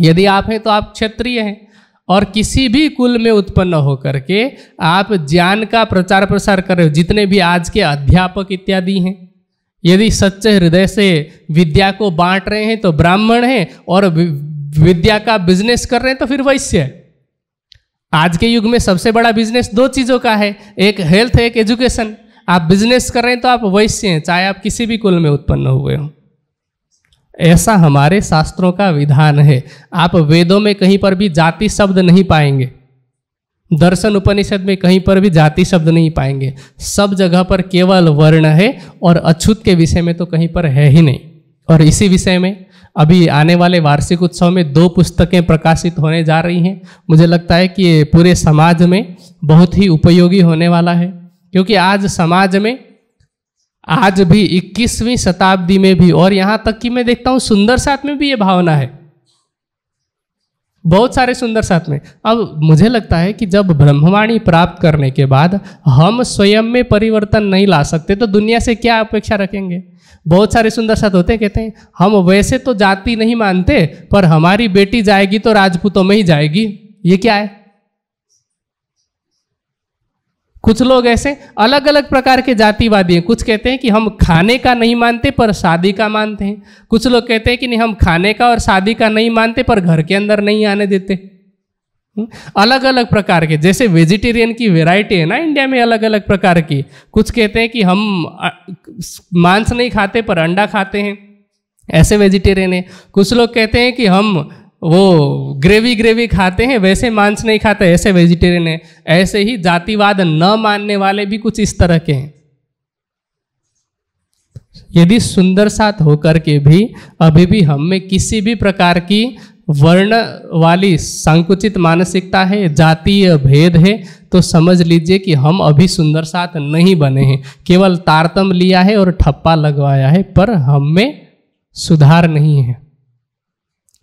Speaker 1: यदि आप हैं तो आप क्षेत्रीय हैं और किसी भी कुल में उत्पन्न होकर के आप ज्ञान का प्रचार प्रसार कर रहे हो जितने भी आज के अध्यापक इत्यादि हैं यदि सच्चे हृदय से विद्या को बांट रहे हैं तो ब्राह्मण हैं और विद्या का बिजनेस कर रहे हैं तो फिर वैश्य है आज के युग में सबसे बड़ा बिजनेस दो चीज़ों का है एक हेल्थ एक एजुकेशन आप बिजनेस कर रहे हैं तो आप वैश्य हैं चाहे आप किसी भी कुल में उत्पन्न हुए हों ऐसा हमारे शास्त्रों का विधान है आप वेदों में कहीं पर भी जाति शब्द नहीं पाएंगे दर्शन उपनिषद में कहीं पर भी जाति शब्द नहीं पाएंगे सब जगह पर केवल वर्ण है और अछूत के विषय में तो कहीं पर है ही नहीं और इसी विषय में अभी आने वाले वार्षिक उत्सव में दो पुस्तकें प्रकाशित होने जा रही हैं मुझे लगता है कि पूरे समाज में बहुत ही उपयोगी होने वाला है क्योंकि आज समाज में आज भी 21वीं शताब्दी में भी और यहां तक कि मैं देखता हूँ सुंदर साथ में भी ये भावना है बहुत सारे सुंदर साथ में अब मुझे लगता है कि जब ब्रह्मवाणी प्राप्त करने के बाद हम स्वयं में परिवर्तन नहीं ला सकते तो दुनिया से क्या अपेक्षा रखेंगे बहुत सारे सुंदर साथ होते कहते हैं हम वैसे तो जाति नहीं मानते पर हमारी बेटी जाएगी तो राजपूतों में ही जाएगी ये क्या है कुछ लोग ऐसे अलग अलग प्रकार के जातिवादी हैं कुछ कहते हैं कि हम खाने का नहीं मानते पर शादी का मानते हैं कुछ लोग कहते हैं कि नहीं हम खाने का और शादी का नहीं मानते पर घर के अंदर नहीं आने देते हम्म? अलग अलग प्रकार के जैसे वेजिटेरियन की वैरायटी है ना इंडिया में अलग अलग प्रकार की कुछ कहते हैं कि हम मांस नहीं खाते पर अंडा खाते हैं ऐसे वेजिटेरियन है कुछ लोग कहते हैं कि हम वो ग्रेवी ग्रेवी खाते हैं वैसे मांस नहीं खाते ऐसे वेजिटेरियन है ऐसे ही जातिवाद न मानने वाले भी कुछ इस तरह के हैं यदि सुंदर साथ होकर के भी अभी भी हम में किसी भी प्रकार की वर्ण वाली संकुचित मानसिकता है जातीय भेद है तो समझ लीजिए कि हम अभी सुंदर साथ नहीं बने हैं केवल तारतम लिया है और ठप्पा लगवाया है पर हम में सुधार नहीं है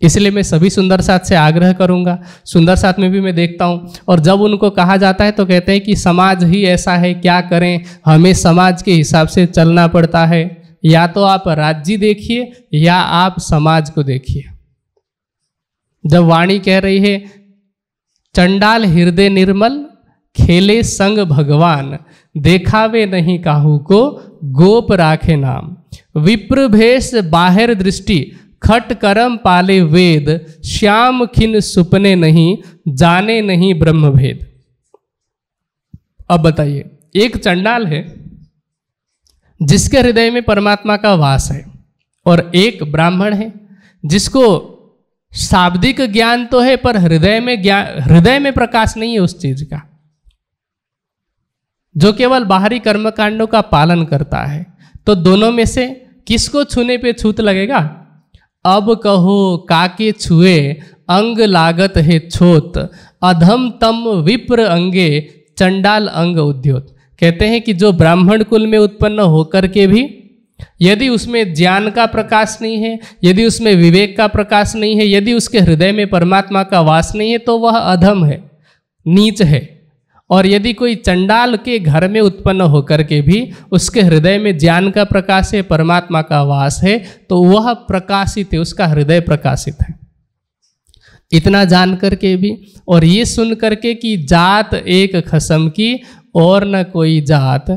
Speaker 1: इसलिए मैं सभी सुंदर साथ से आग्रह करूंगा सुंदर साथ में भी मैं देखता हूं और जब उनको कहा जाता है तो कहते हैं कि समाज ही ऐसा है क्या करें हमें समाज के हिसाब से चलना पड़ता है या तो आप राज्य देखिए या आप समाज को देखिए जब वाणी कह रही है चंडाल हृदय निर्मल खेले संग भगवान देखावे नहीं काहू को गोप राखे नाम विप्र भेष बाहर दृष्टि खट कर्म पाले वेद श्याम खिन सुपने नहीं जाने नहीं ब्रह्म भेद अब बताइए एक चंडाल है जिसके हृदय में परमात्मा का वास है और एक ब्राह्मण है जिसको शाब्दिक ज्ञान तो है पर हृदय में ज्ञान हृदय में प्रकाश नहीं है उस चीज का जो केवल बाहरी कर्मकांडों का पालन करता है तो दोनों में से किसको छूने पे छूत लगेगा अब कहो काके छुए अंग लागत है छोत अधम तम विप्र अंगे चंडाल अंग उद्योत कहते हैं कि जो ब्राह्मण कुल में उत्पन्न होकर के भी यदि उसमें ज्ञान का प्रकाश नहीं है यदि उसमें विवेक का प्रकाश नहीं है यदि उसके हृदय में परमात्मा का वास नहीं है तो वह अधम है नीच है और यदि कोई चंडाल के घर में उत्पन्न होकर के भी उसके हृदय में ज्ञान का प्रकाश है परमात्मा का वास है तो वह प्रकाशित है उसका हृदय प्रकाशित है इतना जान करके भी और ये सुन करके कि जात एक खसम की और न कोई जात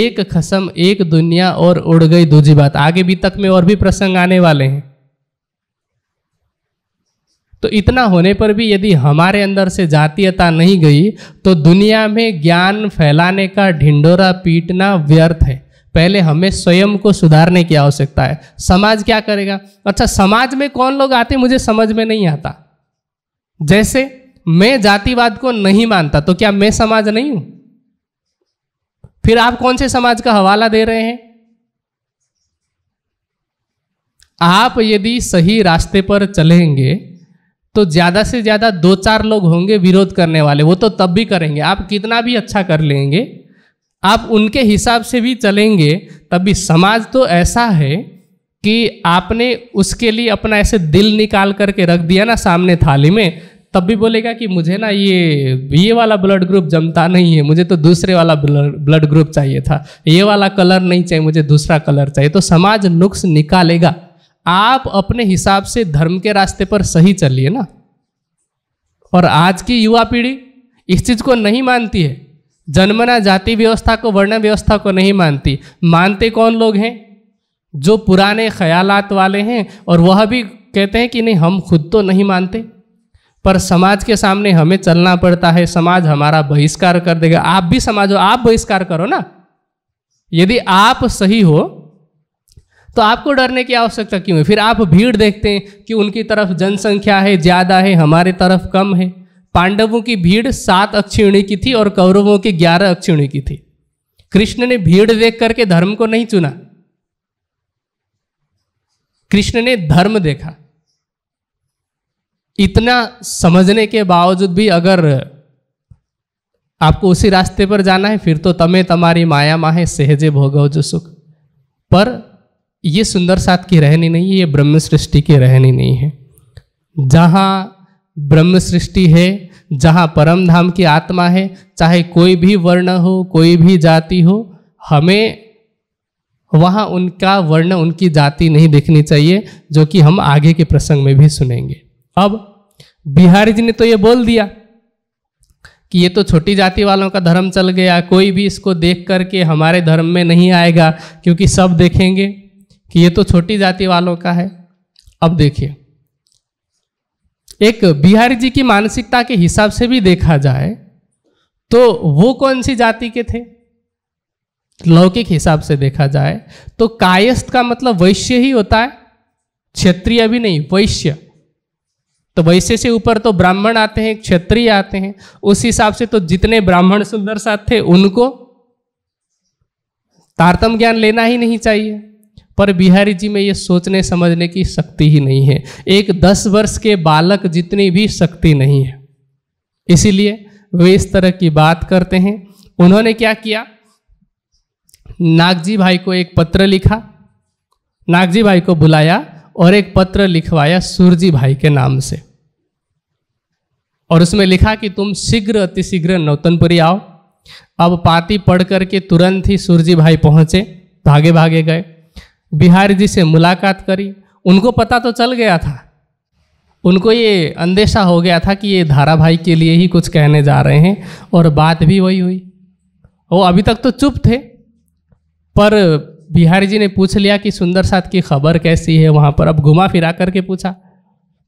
Speaker 1: एक खसम एक दुनिया और उड़ गई दूजी बात आगे भी तक में और भी प्रसंग आने वाले हैं तो इतना होने पर भी यदि हमारे अंदर से जातीयता नहीं गई तो दुनिया में ज्ञान फैलाने का ढिंडोरा पीटना व्यर्थ है पहले हमें स्वयं को सुधारने की आवश्यकता है समाज क्या करेगा अच्छा समाज में कौन लोग आते मुझे समझ में नहीं आता जैसे मैं जातिवाद को नहीं मानता तो क्या मैं समाज नहीं हूं फिर आप कौन से समाज का हवाला दे रहे हैं आप यदि सही रास्ते पर चलेंगे तो ज़्यादा से ज़्यादा दो चार लोग होंगे विरोध करने वाले वो तो तब भी करेंगे आप कितना भी अच्छा कर लेंगे आप उनके हिसाब से भी चलेंगे तब भी समाज तो ऐसा है कि आपने उसके लिए अपना ऐसे दिल निकाल करके रख दिया ना सामने थाली में तब भी बोलेगा कि मुझे ना ये ये वाला ब्लड ग्रुप जमता नहीं है मुझे तो दूसरे वाला ब्लड ग्रुप चाहिए था ये वाला कलर नहीं चाहिए मुझे दूसरा कलर चाहिए तो समाज नुक्स निकालेगा आप अपने हिसाब से धर्म के रास्ते पर सही चलिए ना और आज की युवा पीढ़ी इस चीज़ को नहीं मानती है जन्मना जाति व्यवस्था को वर्ण व्यवस्था को नहीं मानती मानते कौन लोग हैं जो पुराने ख्यालात वाले हैं और वह भी कहते हैं कि नहीं हम खुद तो नहीं मानते पर समाज के सामने हमें चलना पड़ता है समाज हमारा बहिष्कार कर देगा आप भी समाज हो आप बहिष्कार करो ना यदि आप सही हो तो आपको डरने की आवश्यकता क्यों है फिर आप भीड़ देखते हैं कि उनकी तरफ जनसंख्या है ज़्यादा है हमारे तरफ कम है पांडवों की भीड़ सात अक्षिणी की थी और कौरवों की ग्यारह अक्षिणी की थी कृष्ण ने भीड़ देख करके धर्म को नहीं चुना कृष्ण ने धर्म देखा इतना समझने के बावजूद भी अगर आपको उसी रास्ते पर जाना है फिर तो तमें तमारी माया माहे सहजे भोगव जो सुख पर ये सुंदर सात की रहनी नहीं है ये ब्रह्म सृष्टि की रहनी नहीं है जहाँ ब्रह्म सृष्टि है जहाँ परम धाम की आत्मा है चाहे कोई भी वर्ण हो कोई भी जाति हो हमें वहाँ उनका वर्ण उनकी जाति नहीं देखनी चाहिए जो कि हम आगे के प्रसंग में भी सुनेंगे अब बिहारी जी ने तो ये बोल दिया कि ये तो छोटी जाति वालों का धर्म चल गया कोई भी इसको देख करके हमारे धर्म में नहीं आएगा क्योंकि सब देखेंगे कि ये तो छोटी जाति वालों का है अब देखिए एक बिहारी जी की मानसिकता के हिसाब से भी देखा जाए तो वो कौन सी जाति के थे लौकिक हिसाब से देखा जाए तो कायस्थ का मतलब वैश्य ही होता है क्षेत्रीय भी नहीं वैश्य तो वैश्य से ऊपर तो ब्राह्मण आते हैं क्षत्रिय आते हैं उस हिसाब से तो जितने ब्राह्मण सुंदर साथ थे उनको तारतम ज्ञान लेना ही नहीं चाहिए पर बिहारी जी में ये सोचने समझने की शक्ति ही नहीं है एक दस वर्ष के बालक जितनी भी शक्ति नहीं है इसीलिए वे इस तरह की बात करते हैं उन्होंने क्या किया नागजी भाई को एक पत्र लिखा नागजी भाई को बुलाया और एक पत्र लिखवाया सूरजी भाई के नाम से और उसमें लिखा कि तुम शीघ्र अतिशीघ्र नौतनपुरी आओ अब पाती पढ़ करके तुरंत ही सूरजी भाई पहुंचे भागे भागे गए बिहारी जी से मुलाकात करी उनको पता तो चल गया था उनको ये अंदेशा हो गया था कि ये धारा भाई के लिए ही कुछ कहने जा रहे हैं और बात भी वही हुई वो अभी तक तो चुप थे पर बिहारी जी ने पूछ लिया कि सुंदर साथ की खबर कैसी है वहाँ पर अब घुमा फिरा करके पूछा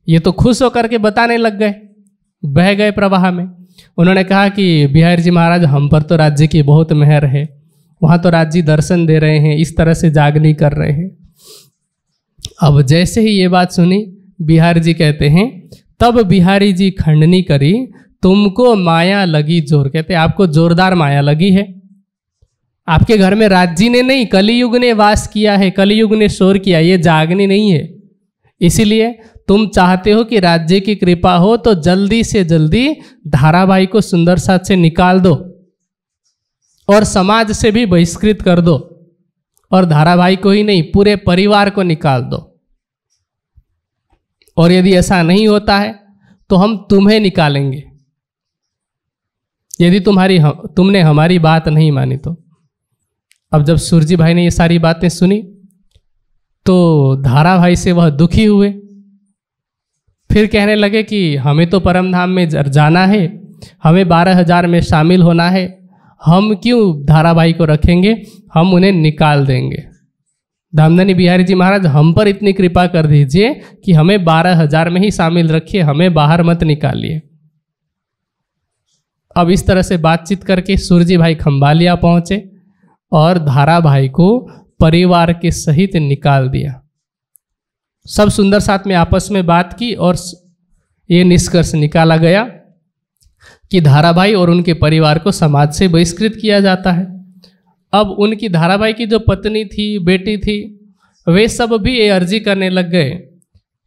Speaker 1: ये तो खुश होकर के बताने लग गए बह गए प्रवाह में उन्होंने कहा कि बिहारी जी महाराज हम पर तो राज्य की बहुत मेहर है वहाँ तो राज जी दर्शन दे रहे हैं इस तरह से जागनी कर रहे हैं अब जैसे ही ये बात सुनी बिहारी जी कहते हैं तब बिहारी जी खंडनी करी तुमको माया लगी जोर कहते आपको जोरदार माया लगी है आपके घर में राज्य ने नहीं कलयुग ने वास किया है कलयुग ने शोर किया ये जागनी नहीं है इसीलिए तुम चाहते हो कि राज्य की कृपा हो तो जल्दी से जल्दी धाराभाई को सुंदर साथ से निकाल दो और समाज से भी बहिष्कृत कर दो और धाराभाई को ही नहीं पूरे परिवार को निकाल दो और यदि ऐसा नहीं होता है तो हम तुम्हें निकालेंगे यदि तुम्हारी हम, तुमने हमारी बात नहीं मानी तो अब जब सूरजी भाई ने ये सारी बातें सुनी तो धारा भाई से वह दुखी हुए फिर कहने लगे कि हमें तो परमधाम में जाना है हमें बारह हजार में शामिल होना है हम क्यों धारावाही को रखेंगे हम उन्हें निकाल देंगे धामधनी बिहारी जी महाराज हम पर इतनी कृपा कर दीजिए कि हमें बारह हजार में ही शामिल रखिए हमें बाहर मत निकालिए अब इस तरह से बातचीत करके सूर्यजी भाई खम्बालिया पहुंचे और धारा भाई को परिवार के सहित निकाल दिया सब सुंदर साथ में आपस में बात की और ये निष्कर्ष निकाला गया कि धाराभाई और उनके परिवार को समाज से बहिष्कृत किया जाता है अब उनकी धाराभाई की जो पत्नी थी बेटी थी वे सब भी ये अर्जी करने लग गए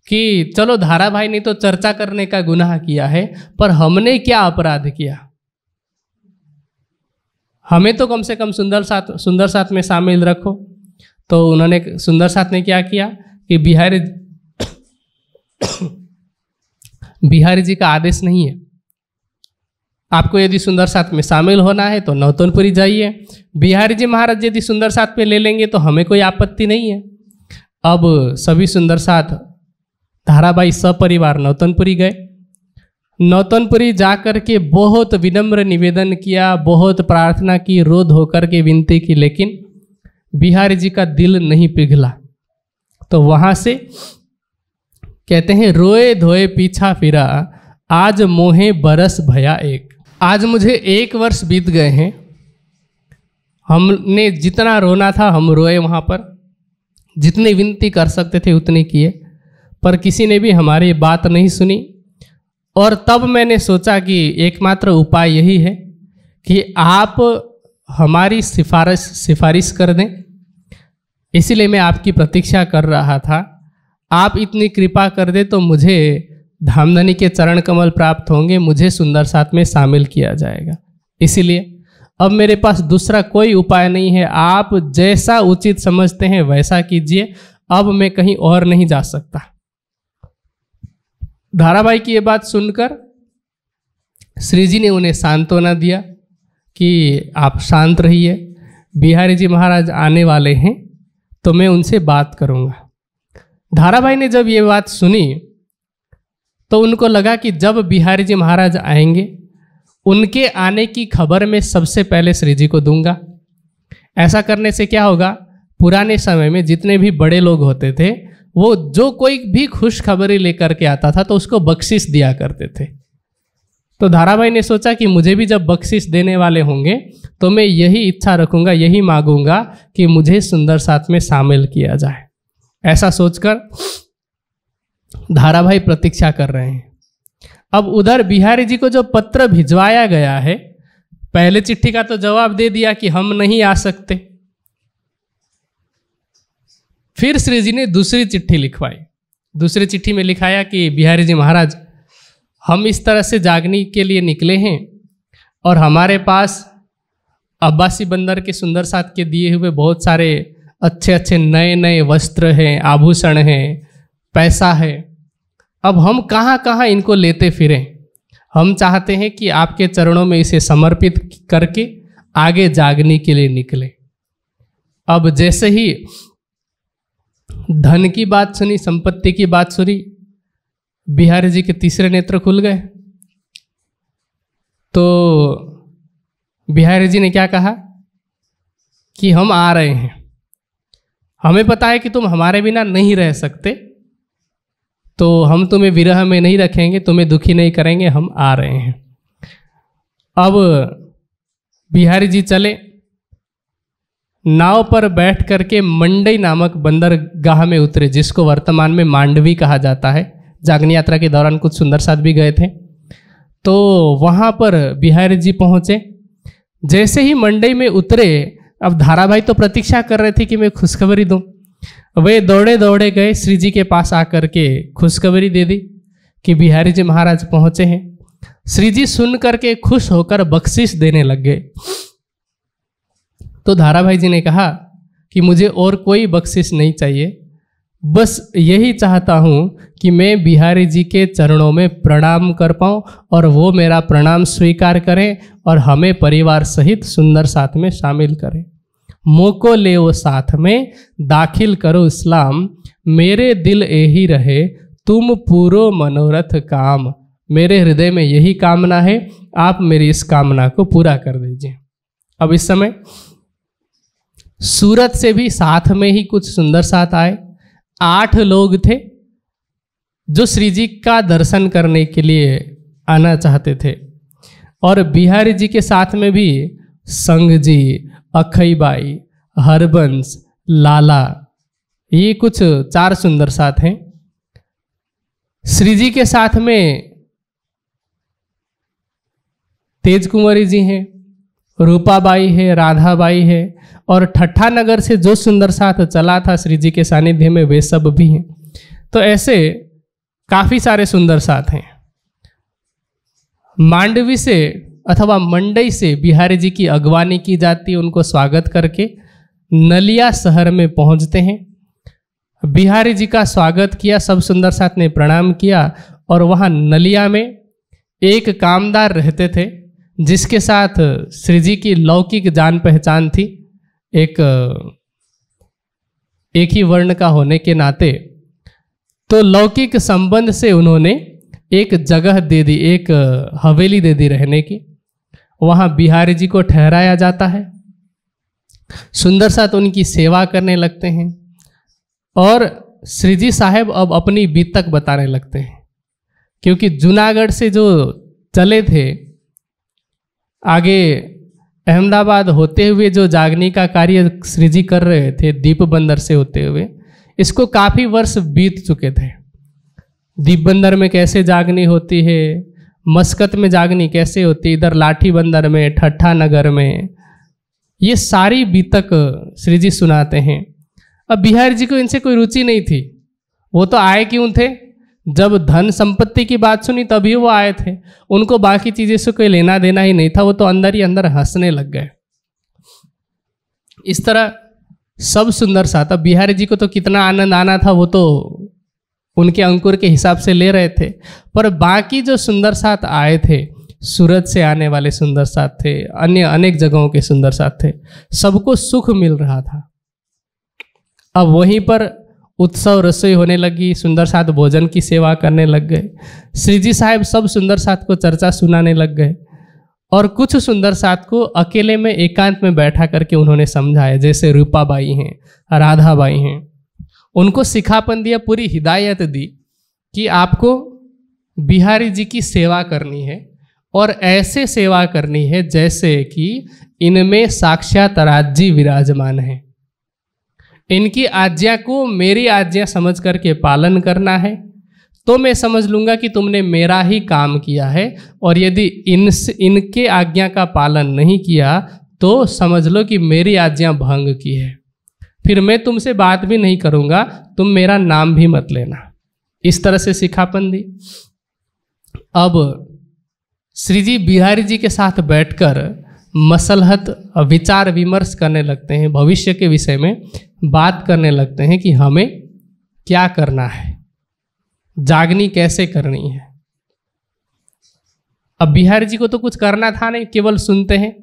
Speaker 1: कि चलो धाराभाई ने तो चर्चा करने का गुनाह किया है पर हमने क्या अपराध किया हमें तो कम से कम सुंदर साथ सुंदर साथ में शामिल रखो तो उन्होंने सुंदर साथ ने क्या किया कि बिहारी बिहारी जी का आदेश नहीं है आपको यदि सुंदर साथ में शामिल होना है तो नौतनपुरी जाइए बिहारी जी महाराज यदि सुंदर साथ में ले लेंगे तो हमें कोई आपत्ति नहीं है अब सभी सुंदर साथ धाराबाई सपरिवार नौतनपुरी गए नौतनपुरी कर के बहुत विनम्र निवेदन किया बहुत प्रार्थना की रोध होकर के विनती की लेकिन बिहारी जी का दिल नहीं पिघला तो वहाँ से कहते हैं रोए धोए पीछा फिरा आज मोहे बरस भया एक आज मुझे एक वर्ष बीत गए हैं हमने जितना रोना था हम रोए वहाँ पर जितनी विनती कर सकते थे उतनी किए पर किसी ने भी हमारी बात नहीं सुनी और तब मैंने सोचा कि एकमात्र उपाय यही है कि आप हमारी सिफारिश सिफारिश कर दें इसलिए मैं आपकी प्रतीक्षा कर रहा था आप इतनी कृपा कर दें तो मुझे धामधनी के चरण कमल प्राप्त होंगे मुझे सुंदर साथ में शामिल किया जाएगा इसीलिए अब मेरे पास दूसरा कोई उपाय नहीं है आप जैसा उचित समझते हैं वैसा कीजिए अब मैं कहीं और नहीं जा सकता धाराभाई की ये बात सुनकर श्री जी ने उन्हें सांत्वना दिया कि आप शांत रहिए बिहारी जी महाराज आने वाले हैं तो मैं उनसे बात करूंगा धाराभाई ने जब ये बात सुनी तो उनको लगा कि जब बिहारी जी महाराज आएंगे उनके आने की खबर मैं सबसे पहले श्री जी को दूंगा ऐसा करने से क्या होगा पुराने समय में जितने भी बड़े लोग होते थे वो जो कोई भी खुशखबरी लेकर के आता था तो उसको बख्शिश दिया करते थे तो धाराभाई ने सोचा कि मुझे भी जब बख्शिश देने वाले होंगे तो मैं यही इच्छा रखूंगा यही मांगूंगा कि मुझे सुंदर साथ में शामिल किया जाए ऐसा सोचकर धाराभाई प्रतीक्षा कर रहे हैं अब उधर बिहारी जी को जो पत्र भिजवाया गया है पहले चिट्ठी का तो जवाब दे दिया कि हम नहीं आ सकते फिर श्री जी ने दूसरी चिट्ठी लिखवाई दूसरी चिट्ठी में लिखाया कि बिहारी जी महाराज हम इस तरह से जागने के लिए निकले हैं और हमारे पास अब्बासी बंदर के सुंदर साथ के दिए हुए बहुत सारे अच्छे अच्छे नए नए वस्त्र हैं आभूषण हैं पैसा है अब हम कहाँ कहाँ इनको लेते फिरें हम चाहते हैं कि आपके चरणों में इसे समर्पित करके आगे जागने के लिए निकले अब जैसे ही धन की बात सुनी संपत्ति की बात सुनी बिहारी जी के तीसरे नेत्र खुल गए तो बिहारी जी ने क्या कहा कि हम आ रहे हैं हमें पता है कि तुम हमारे बिना नहीं रह सकते तो हम तुम्हें विरह में नहीं रखेंगे तुम्हें दुखी नहीं करेंगे हम आ रहे हैं अब बिहारी जी चले नाव पर बैठ करके मंडई नामक बंदरगाह में उतरे जिसको वर्तमान में मांडवी कहा जाता है जागनी यात्रा के दौरान कुछ सुंदर साथ भी गए थे तो वहाँ पर बिहारी जी पहुँचे जैसे ही मंडई में उतरे अब धाराभाई तो प्रतीक्षा कर रहे थे कि मैं खुशखबरी दूँ वे दौड़े दौड़े गए श्री जी के पास आकर के खुशखबरी दे दी कि बिहारी जी महाराज पहुंचे हैं श्री जी सुन करके खुश होकर बख्शिश देने लग गए तो धारा भाई जी ने कहा कि मुझे और कोई बख्शिश नहीं चाहिए बस यही चाहता हूँ कि मैं बिहारी जी के चरणों में प्रणाम कर पाऊँ और वो मेरा प्रणाम स्वीकार करें और हमें परिवार सहित सुंदर साथ में शामिल करें मोको ले वो साथ में दाखिल करो इस्लाम मेरे दिल यही रहे तुम पूरो मनोरथ काम मेरे हृदय में यही कामना है आप मेरी इस कामना को पूरा कर दीजिए अब इस समय सूरत से भी साथ में ही कुछ सुंदर साथ आए आठ लोग थे जो श्री जी का दर्शन करने के लिए आना चाहते थे और बिहारी जी के साथ में भी संघ जी अखईबाई हरबंस लाला ये कुछ चार सुंदर साथ हैं श्री जी के साथ में तेज कुंवरी जी हैं रूपाबाई है राधाबाई है और ठट्ठा नगर से जो सुंदर साथ चला था श्री जी के सानिध्य में वे सब भी हैं तो ऐसे काफ़ी सारे सुंदर साथ हैं मांडवी से अथवा मंडई से बिहारी जी की अगवानी की जाती है उनको स्वागत करके नलिया शहर में पहुंचते हैं बिहारी जी का स्वागत किया सब सुंदर साथ ने प्रणाम किया और वहाँ नलिया में एक कामदार रहते थे जिसके साथ श्री जी की लौकिक जान पहचान थी एक एक ही वर्ण का होने के नाते तो लौकिक संबंध से उन्होंने एक जगह दे दी एक हवेली दे दी रहने की वहाँ बिहारी जी को ठहराया जाता है सुंदर साथ उनकी सेवा करने लगते हैं और श्री जी साहेब अब अपनी बीतक बताने लगते हैं क्योंकि जूनागढ़ से जो चले थे आगे अहमदाबाद होते हुए जो जागनी का कार्य श्री जी कर रहे थे दीप बंदर से होते हुए इसको काफ़ी वर्ष बीत चुके थे दीप बंदर में कैसे जागनी होती है मस्कत में जागनी कैसे होती इधर लाठी बंदर में ठट्ठा नगर में ये सारी बीतक श्री जी सुनाते हैं अब बिहारी जी को इनसे कोई रुचि नहीं थी वो तो आए क्यों थे जब धन संपत्ति की बात सुनी तभी वो आए थे उनको बाकी चीज़ें से कोई लेना देना ही नहीं था वो तो अंदर ही अंदर हंसने लग गए इस तरह सब सुंदर सा था बिहारी जी को तो कितना आनंद आना था वो तो उनके अंकुर के हिसाब से ले रहे थे पर बाकी जो सुंदर साथ आए थे सूरज से आने वाले सुंदर साथ थे अन्य अनेक जगहों के सुंदर साथ थे सबको सुख मिल रहा था अब वहीं पर उत्सव रसोई होने लगी सुंदर साथ भोजन की सेवा करने लग गए श्री जी साहब सब सुंदर साथ को चर्चा सुनाने लग गए और कुछ सुंदर साथ को अकेले में एकांत में बैठा करके उन्होंने समझाया जैसे रूपाबाई हैं राधाबाई हैं उनको सिखापन दिया पूरी हिदायत दी कि आपको बिहारी जी की सेवा करनी है और ऐसे सेवा करनी है जैसे कि इनमें साक्षात राज्य विराजमान है इनकी आज्ञा को मेरी आज्ञा समझ करके पालन करना है तो मैं समझ लूँगा कि तुमने मेरा ही काम किया है और यदि इन इनके आज्ञा का पालन नहीं किया तो समझ लो कि मेरी आज्ञा भंग की है फिर मैं तुमसे बात भी नहीं करूँगा तुम मेरा नाम भी मत लेना इस तरह से सिखापन दी अब श्री जी बिहारी जी के साथ बैठकर मसलहत विचार विमर्श करने लगते हैं भविष्य के विषय में बात करने लगते हैं कि हमें क्या करना है जागनी कैसे करनी है अब बिहारी जी को तो कुछ करना था नहीं केवल सुनते हैं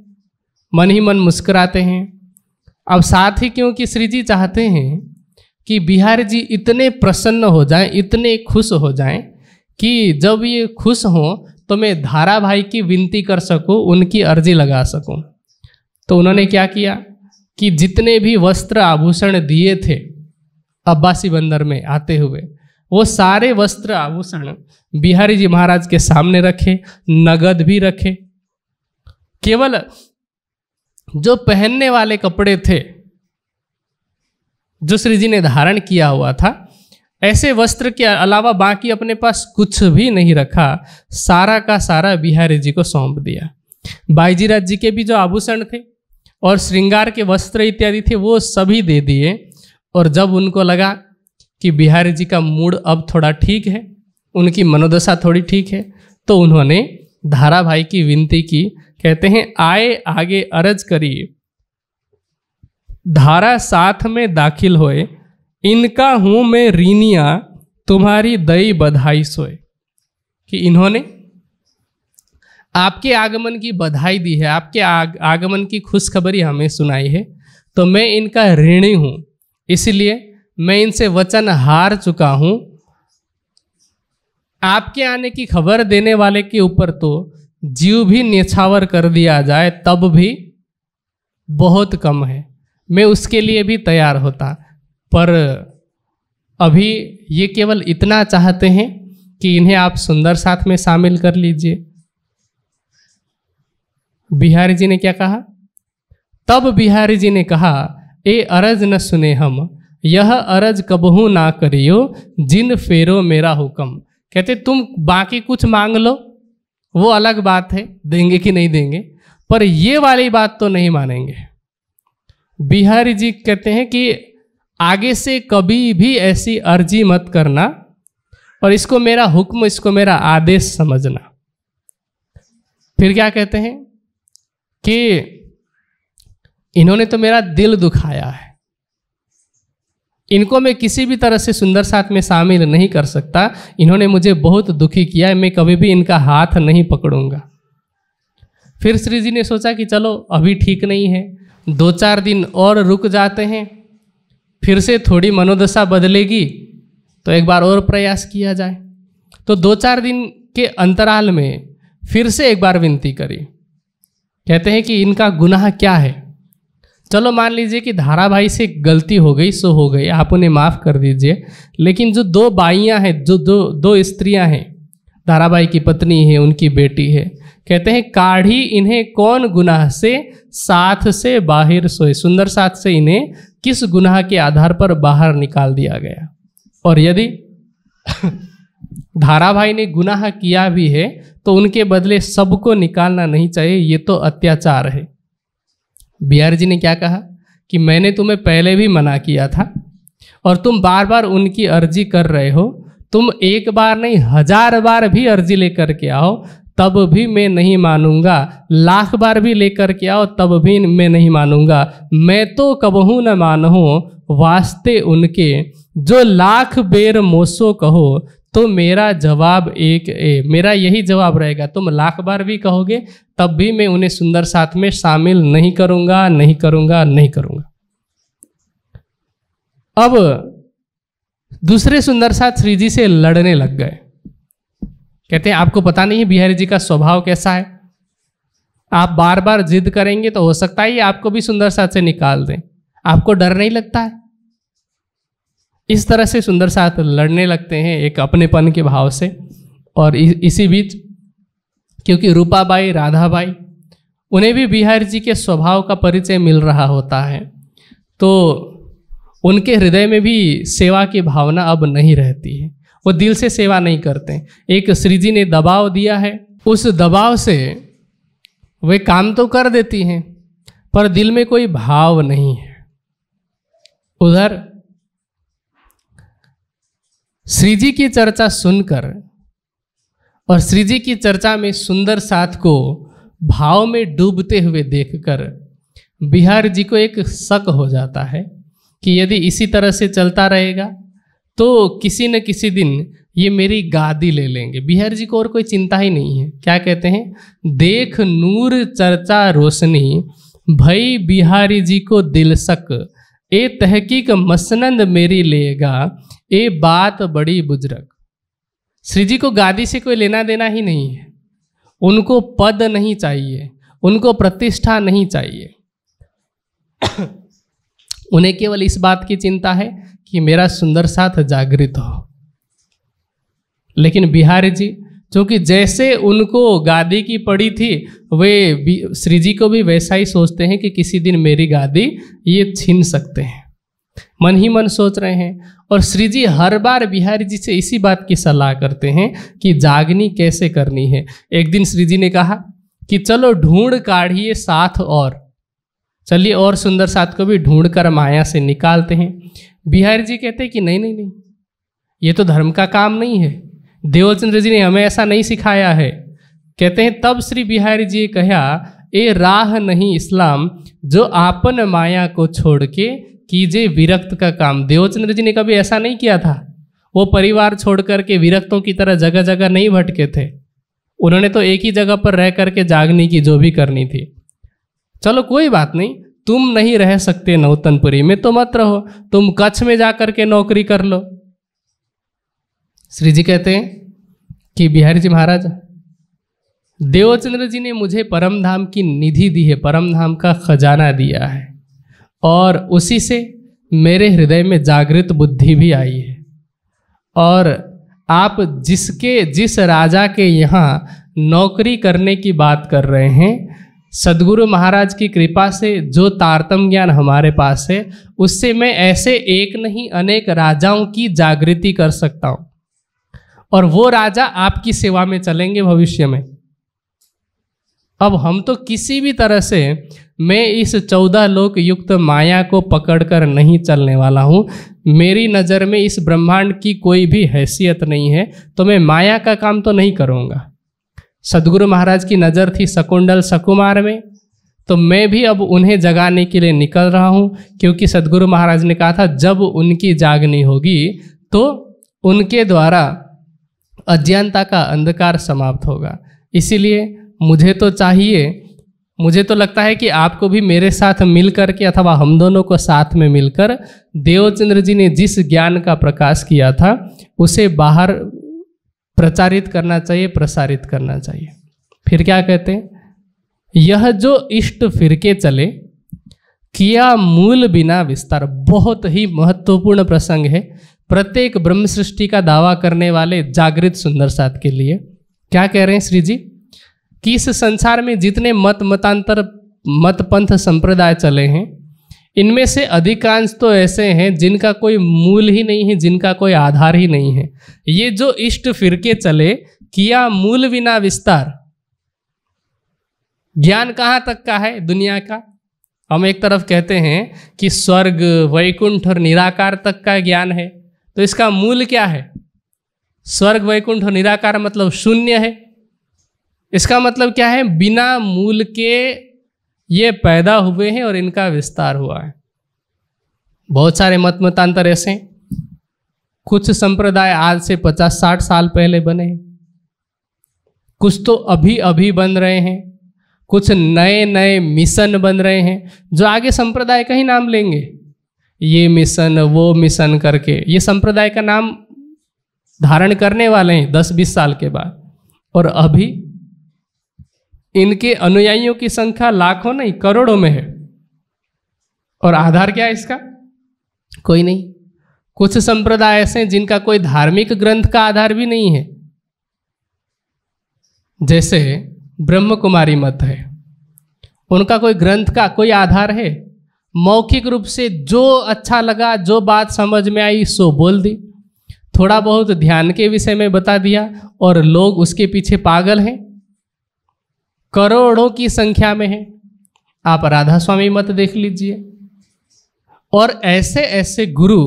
Speaker 1: मन ही मन मुस्कुराते हैं अब साथ ही क्योंकि श्री जी चाहते हैं कि बिहार जी इतने प्रसन्न हो जाएं इतने खुश हो जाएं कि जब ये खुश हों तो मैं धारा भाई की विनती कर सकूं उनकी अर्जी लगा सकूं तो उन्होंने क्या किया कि जितने भी वस्त्र आभूषण दिए थे अब्बासी बंदर में आते हुए वो सारे वस्त्र आभूषण बिहारी जी महाराज के सामने रखे नगद भी रखे केवल जो पहनने वाले कपड़े थे जो श्री जी ने धारण किया हुआ था ऐसे वस्त्र के अलावा बाकी अपने पास कुछ भी नहीं रखा सारा का सारा बिहारी जी को सौंप दिया बाईजीराज जी के भी जो आभूषण थे और श्रृंगार के वस्त्र इत्यादि थे वो सभी दे दिए और जब उनको लगा कि बिहारी जी का मूड अब थोड़ा ठीक है उनकी मनोदशा थोड़ी ठीक है तो उन्होंने धारा भाई की विनती की कहते हैं आए आगे अरज करिए धारा साथ में दाखिल होए इनका हूं मैं रीनिया तुम्हारी दई बधाई सोए कि इन्होंने आपके आगमन की बधाई दी है आपके आग, आगमन की खुशखबरी हमें सुनाई है तो मैं इनका ऋणी हूं इसलिए मैं इनसे वचन हार चुका हूं आपके आने की खबर देने वाले के ऊपर तो जीव भी निछावर कर दिया जाए तब भी बहुत कम है मैं उसके लिए भी तैयार होता पर अभी ये केवल इतना चाहते हैं कि इन्हें आप सुंदर साथ में शामिल कर लीजिए बिहारी जी ने क्या कहा तब बिहारी जी ने कहा ए अरज न सुने हम यह अरज कबहू ना करियो जिन फेरो मेरा हुक्म कहते तुम बाकी कुछ मांग लो वो अलग बात है देंगे कि नहीं देंगे पर ये वाली बात तो नहीं मानेंगे बिहारी जी कहते हैं कि आगे से कभी भी ऐसी अर्जी मत करना और इसको मेरा हुक्म इसको मेरा आदेश समझना फिर क्या कहते हैं कि इन्होंने तो मेरा दिल दुखाया है इनको मैं किसी भी तरह से सुंदर साथ में शामिल नहीं कर सकता इन्होंने मुझे बहुत दुखी किया है मैं कभी भी इनका हाथ नहीं पकड़ूंगा फिर श्री जी ने सोचा कि चलो अभी ठीक नहीं है दो चार दिन और रुक जाते हैं फिर से थोड़ी मनोदशा बदलेगी तो एक बार और प्रयास किया जाए तो दो चार दिन के अंतराल में फिर से एक बार विनती करी कहते हैं कि इनका गुनाह क्या है चलो मान लीजिए कि धारा भाई से गलती हो गई सो हो गई आप उन्हें माफ़ कर दीजिए लेकिन जो दो बाइयाँ हैं जो दो दो स्त्रियाँ हैं धारा भाई की पत्नी है उनकी बेटी है कहते हैं काढ़ी इन्हें कौन गुनाह से साथ से बाहर सोए सुंदर साथ से इन्हें किस गुनाह के आधार पर बाहर निकाल दिया गया और यदि धारा भाई ने गुनाह किया भी है तो उनके बदले सबको निकालना नहीं चाहिए ये तो अत्याचार है बिहार जी ने क्या कहा कि मैंने तुम्हें पहले भी मना किया था और तुम बार बार उनकी अर्जी कर रहे हो तुम एक बार नहीं हजार बार भी अर्जी लेकर के आओ तब भी मैं नहीं मानूंगा लाख बार भी लेकर के आओ तब भी मैं नहीं मानूंगा मैं तो कबहू न मानू वास्ते उनके जो लाख बेर मोसो कहो तो मेरा जवाब एक ए, मेरा यही जवाब रहेगा तुम लाख बार भी कहोगे तब भी मैं उन्हें सुंदर साथ में शामिल नहीं करूंगा नहीं करूंगा नहीं करूंगा अब दूसरे सुंदर साथ श्री जी से लड़ने लग गए कहते हैं आपको पता नहीं है बिहारी जी का स्वभाव कैसा है आप बार बार जिद करेंगे तो हो सकता है ये आपको भी सुंदर साथ से निकाल दें आपको डर नहीं लगता है इस तरह से सुंदर साथ लड़ने लगते हैं एक अपनेपन के भाव से और इसी बीच क्योंकि रूपाबाई राधाबाई उन्हें भी बिहार जी के स्वभाव का परिचय मिल रहा होता है तो उनके हृदय में भी सेवा की भावना अब नहीं रहती है वो दिल से सेवा नहीं करते एक श्री जी ने दबाव दिया है उस दबाव से वे काम तो कर देती हैं पर दिल में कोई भाव नहीं है उधर श्री जी की चर्चा सुनकर और श्री जी की चर्चा में सुंदर साथ को भाव में डूबते हुए देखकर बिहार जी को एक शक हो जाता है कि यदि इसी तरह से चलता रहेगा तो किसी न किसी दिन ये मेरी गादी ले लेंगे बिहार जी को और कोई चिंता ही नहीं है क्या कहते हैं देख नूर चर्चा रोशनी भई बिहारी जी को दिल शक ए तहकीक मसनंद मेरी लेगा ये बात बड़ी बुजुर्ग श्री जी को गादी से कोई लेना देना ही नहीं है उनको पद नहीं चाहिए उनको प्रतिष्ठा नहीं चाहिए उन्हें केवल इस बात की चिंता है कि मेरा सुंदर साथ जागृत हो लेकिन बिहारी जी क्योंकि जैसे उनको गादी की पड़ी थी वे श्री जी को भी वैसा ही सोचते हैं कि किसी दिन मेरी गादी ये छीन सकते हैं मन ही मन सोच रहे हैं और श्री जी हर बार बिहारी जी से इसी बात की सलाह करते हैं कि जागनी कैसे करनी है एक दिन श्री जी ने कहा कि चलो ढूंढ काढ़िए साथ और चलिए और सुंदर साथ को भी ढूंढ कर माया से निकालते हैं बिहारी जी कहते हैं कि नहीं नहीं नहीं ये तो धर्म का काम नहीं है देवचंद्र जी ने हमें ऐसा नहीं सिखाया है कहते हैं तब श्री बिहारी जी कह ए राह नहीं इस्लाम जो आपन माया को छोड़ के कीजे विरक्त का काम देवचंद्र जी ने कभी ऐसा नहीं किया था वो परिवार छोड़ करके विरक्तों की तरह जगह जगह नहीं भटके थे उन्होंने तो एक ही जगह पर रह करके जागनी की जो भी करनी थी चलो कोई बात नहीं तुम नहीं रह सकते नौतनपुरी में तो मत रहो तुम कच्छ में जा करके नौकरी कर लो श्री जी कहते हैं कि बिहारी जी महाराज देवचंद्र जी ने मुझे परमधाम की निधि दी है परमधाम का खजाना दिया है और उसी से मेरे हृदय में जागृत बुद्धि भी आई है और आप जिसके जिस राजा के यहाँ नौकरी करने की बात कर रहे हैं सदगुरु महाराज की कृपा से जो तारतम ज्ञान हमारे पास है उससे मैं ऐसे एक नहीं अनेक राजाओं की जागृति कर सकता हूँ और वो राजा आपकी सेवा में चलेंगे भविष्य में अब हम तो किसी भी तरह से मैं इस चौदह लोक युक्त माया को पकड़कर नहीं चलने वाला हूँ मेरी नज़र में इस ब्रह्मांड की कोई भी हैसियत नहीं है तो मैं माया का काम तो नहीं करूँगा सदगुरु महाराज की नज़र थी सकुंडल सकुमार में तो मैं भी अब उन्हें जगाने के लिए निकल रहा हूँ क्योंकि सदगुरु महाराज ने कहा था जब उनकी जागनी होगी तो उनके द्वारा अज्ञानता का अंधकार समाप्त होगा इसीलिए मुझे तो चाहिए मुझे तो लगता है कि आपको भी मेरे साथ मिलकर के अथवा हम दोनों को साथ में मिलकर देवचंद्र जी ने जिस ज्ञान का प्रकाश किया था उसे बाहर प्रचारित करना चाहिए प्रसारित करना चाहिए फिर क्या कहते हैं यह जो इष्ट फिरके चले किया मूल बिना विस्तार बहुत ही महत्वपूर्ण प्रसंग है प्रत्येक ब्रह्म सृष्टि का दावा करने वाले जागृत सुंदर साथ के लिए क्या कह रहे हैं श्री जी कि इस संसार में जितने मत मतांतर मत पंथ संप्रदाय चले हैं इनमें से अधिकांश तो ऐसे हैं जिनका कोई मूल ही नहीं है जिनका कोई आधार ही नहीं है ये जो इष्ट फिरके चले किया मूल बिना विस्तार ज्ञान कहाँ तक का है दुनिया का हम एक तरफ कहते हैं कि स्वर्ग वैकुंठ और निराकार तक का ज्ञान है तो इसका मूल क्या है स्वर्ग वैकुंठ और निराकार मतलब शून्य है इसका मतलब क्या है बिना मूल के ये पैदा हुए हैं और इनका विस्तार हुआ है बहुत सारे मत मतांतर ऐसे हैं कुछ संप्रदाय आज से पचास साठ साल पहले बने कुछ तो अभी अभी बन रहे हैं कुछ नए नए मिशन बन रहे हैं जो आगे संप्रदाय का ही नाम लेंगे ये मिशन वो मिशन करके ये संप्रदाय का नाम धारण करने वाले हैं दस बीस साल के बाद और अभी इनके अनुयायियों की संख्या लाखों नहीं करोड़ों में है और आधार क्या है इसका कोई नहीं कुछ संप्रदाय ऐसे हैं जिनका कोई धार्मिक ग्रंथ का आधार भी नहीं है जैसे ब्रह्म कुमारी मत है उनका कोई ग्रंथ का कोई आधार है मौखिक रूप से जो अच्छा लगा जो बात समझ में आई सो बोल दी थोड़ा बहुत ध्यान के विषय में बता दिया और लोग उसके पीछे पागल हैं करोड़ों की संख्या में है आप राधा स्वामी मत देख लीजिए और ऐसे ऐसे गुरु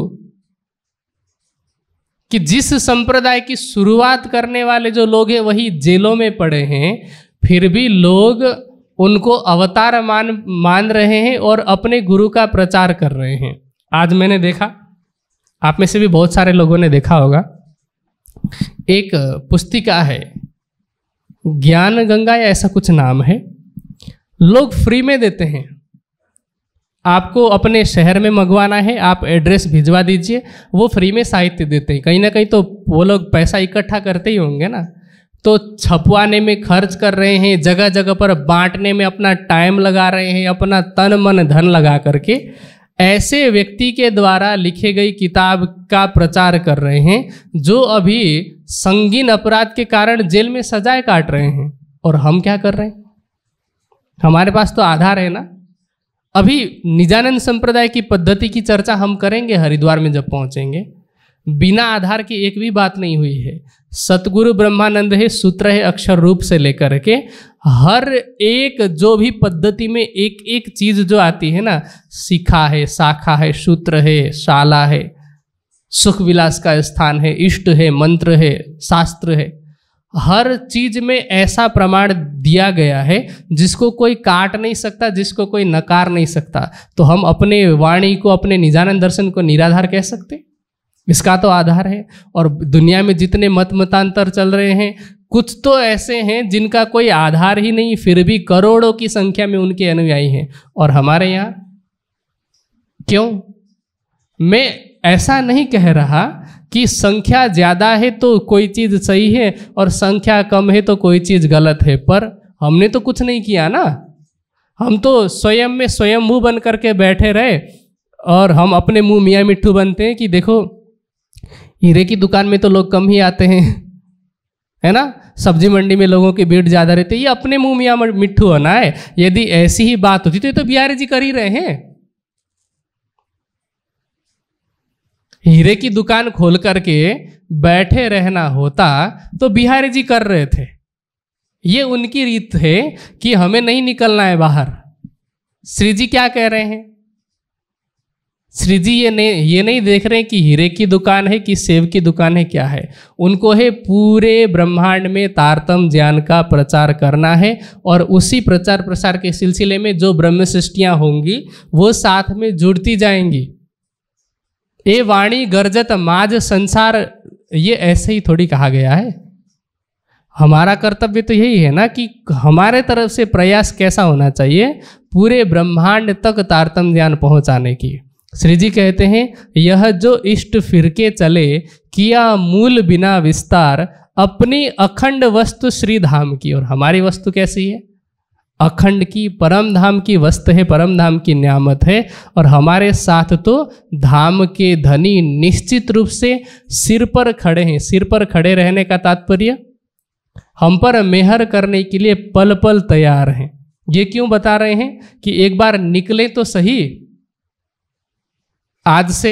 Speaker 1: कि जिस संप्रदाय की शुरुआत करने वाले जो लोग हैं वही जेलों में पड़े हैं फिर भी लोग उनको अवतार मान मान रहे हैं और अपने गुरु का प्रचार कर रहे हैं आज मैंने देखा आप में से भी बहुत सारे लोगों ने देखा होगा एक पुस्तिका है ज्ञान गंगा या ऐसा कुछ नाम है लोग फ्री में देते हैं आपको अपने शहर में मंगवाना है आप एड्रेस भिजवा दीजिए वो फ्री में साहित्य देते हैं कहीं ना कहीं तो वो लोग पैसा इकट्ठा करते ही होंगे ना तो छपवाने में खर्च कर रहे हैं जगह जगह पर बांटने में अपना टाइम लगा रहे हैं अपना तन मन धन लगा करके ऐसे व्यक्ति के द्वारा लिखे गई किताब का प्रचार कर रहे हैं जो अभी संगीन अपराध के कारण जेल में सजाए काट रहे हैं और हम क्या कर रहे हैं हमारे पास तो आधार है ना अभी निजानंद संप्रदाय की पद्धति की चर्चा हम करेंगे हरिद्वार में जब पहुंचेंगे बिना आधार की एक भी बात नहीं हुई है सतगुरु ब्रह्मानंद है सूत्र है अक्षर रूप से लेकर के हर एक जो भी पद्धति में एक एक चीज जो आती है ना शिखा है शाखा है सूत्र है शाला है सुख विलास का स्थान है इष्ट है मंत्र है शास्त्र है हर चीज में ऐसा प्रमाण दिया गया है जिसको कोई काट नहीं सकता जिसको कोई नकार नहीं सकता तो हम अपने वाणी को अपने निजानंद दर्शन को निराधार कह सकते इसका तो आधार है और दुनिया में जितने मत मतांतर चल रहे हैं कुछ तो ऐसे हैं जिनका कोई आधार ही नहीं फिर भी करोड़ों की संख्या में उनके अनुयायी हैं और हमारे यहाँ क्यों मैं ऐसा नहीं कह रहा कि संख्या ज़्यादा है तो कोई चीज़ सही है और संख्या कम है तो कोई चीज़ गलत है पर हमने तो कुछ नहीं किया ना हम तो स्वयं में स्वयं मुँह बन करके बैठे रहे और हम अपने मुंह मियाँ मिट्ठू बनते हैं कि देखो हीरे की दुकान में तो लोग कम ही आते हैं है ना सब्जी मंडी में लोगों की भीड़ ज़्यादा रहती है ये अपने मुंह मियाँ मिट्ठू होना है यदि ऐसी ही बात होती तो ये तो बिहारी जी कर ही रहे हैं हीरे की दुकान खोल करके बैठे रहना होता तो बिहारी जी कर रहे थे ये उनकी रीत है कि हमें नहीं निकलना है बाहर श्री जी क्या कह रहे हैं श्री जी ये नहीं ये नहीं देख रहे हैं कि हीरे की दुकान है कि सेब की दुकान है क्या है उनको है पूरे ब्रह्मांड में तारतम ज्ञान का प्रचार करना है और उसी प्रचार प्रसार के सिलसिले में जो ब्रह्म सृष्टियाँ होंगी वो साथ में जुड़ती जाएंगी ए वाणी गर्जत माज संसार ये ऐसे ही थोड़ी कहा गया है हमारा कर्तव्य तो यही है ना कि हमारे तरफ से प्रयास कैसा होना चाहिए पूरे ब्रह्मांड तक तारतम ज्ञान पहुंचाने की श्री जी कहते हैं यह जो इष्ट फिरके चले किया मूल बिना विस्तार अपनी अखंड वस्तु श्री धाम की और हमारी वस्तु कैसी है अखंड की परम धाम की वस्तु है परम धाम की न्यामत है और हमारे साथ तो धाम के धनी निश्चित रूप से सिर पर खड़े हैं सिर पर खड़े रहने का तात्पर्य हम पर मेहर करने के लिए पल पल तैयार हैं ये क्यों बता रहे हैं कि एक बार निकले तो सही आज से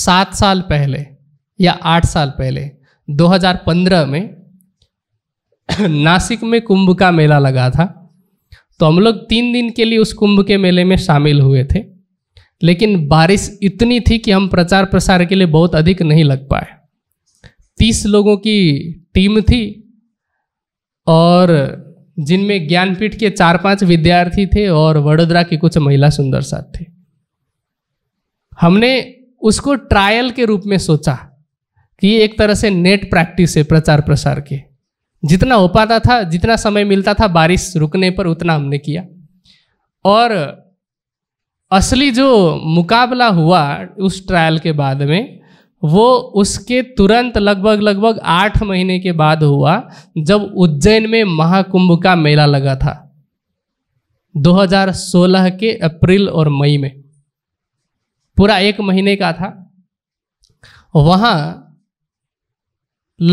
Speaker 1: सात साल पहले या आठ साल पहले 2015 में नासिक में कुंभ का मेला लगा था तो हम लोग तीन दिन के लिए उस कुंभ के मेले में शामिल हुए थे लेकिन बारिश इतनी थी कि हम प्रचार प्रसार के लिए बहुत अधिक नहीं लग पाए तीस लोगों की टीम थी और जिनमें ज्ञानपीठ के चार पांच विद्यार्थी थे और वडोदरा की कुछ महिला सुंदर साथ थे हमने उसको ट्रायल के रूप में सोचा कि एक तरह से नेट प्रैक्टिस है प्रचार प्रसार के जितना हो पाता था जितना समय मिलता था बारिश रुकने पर उतना हमने किया और असली जो मुकाबला हुआ उस ट्रायल के बाद में वो उसके तुरंत लगभग लगभग आठ महीने के बाद हुआ जब उज्जैन में महाकुंभ का मेला लगा था 2016 के अप्रैल और मई में पूरा एक महीने का था वहाँ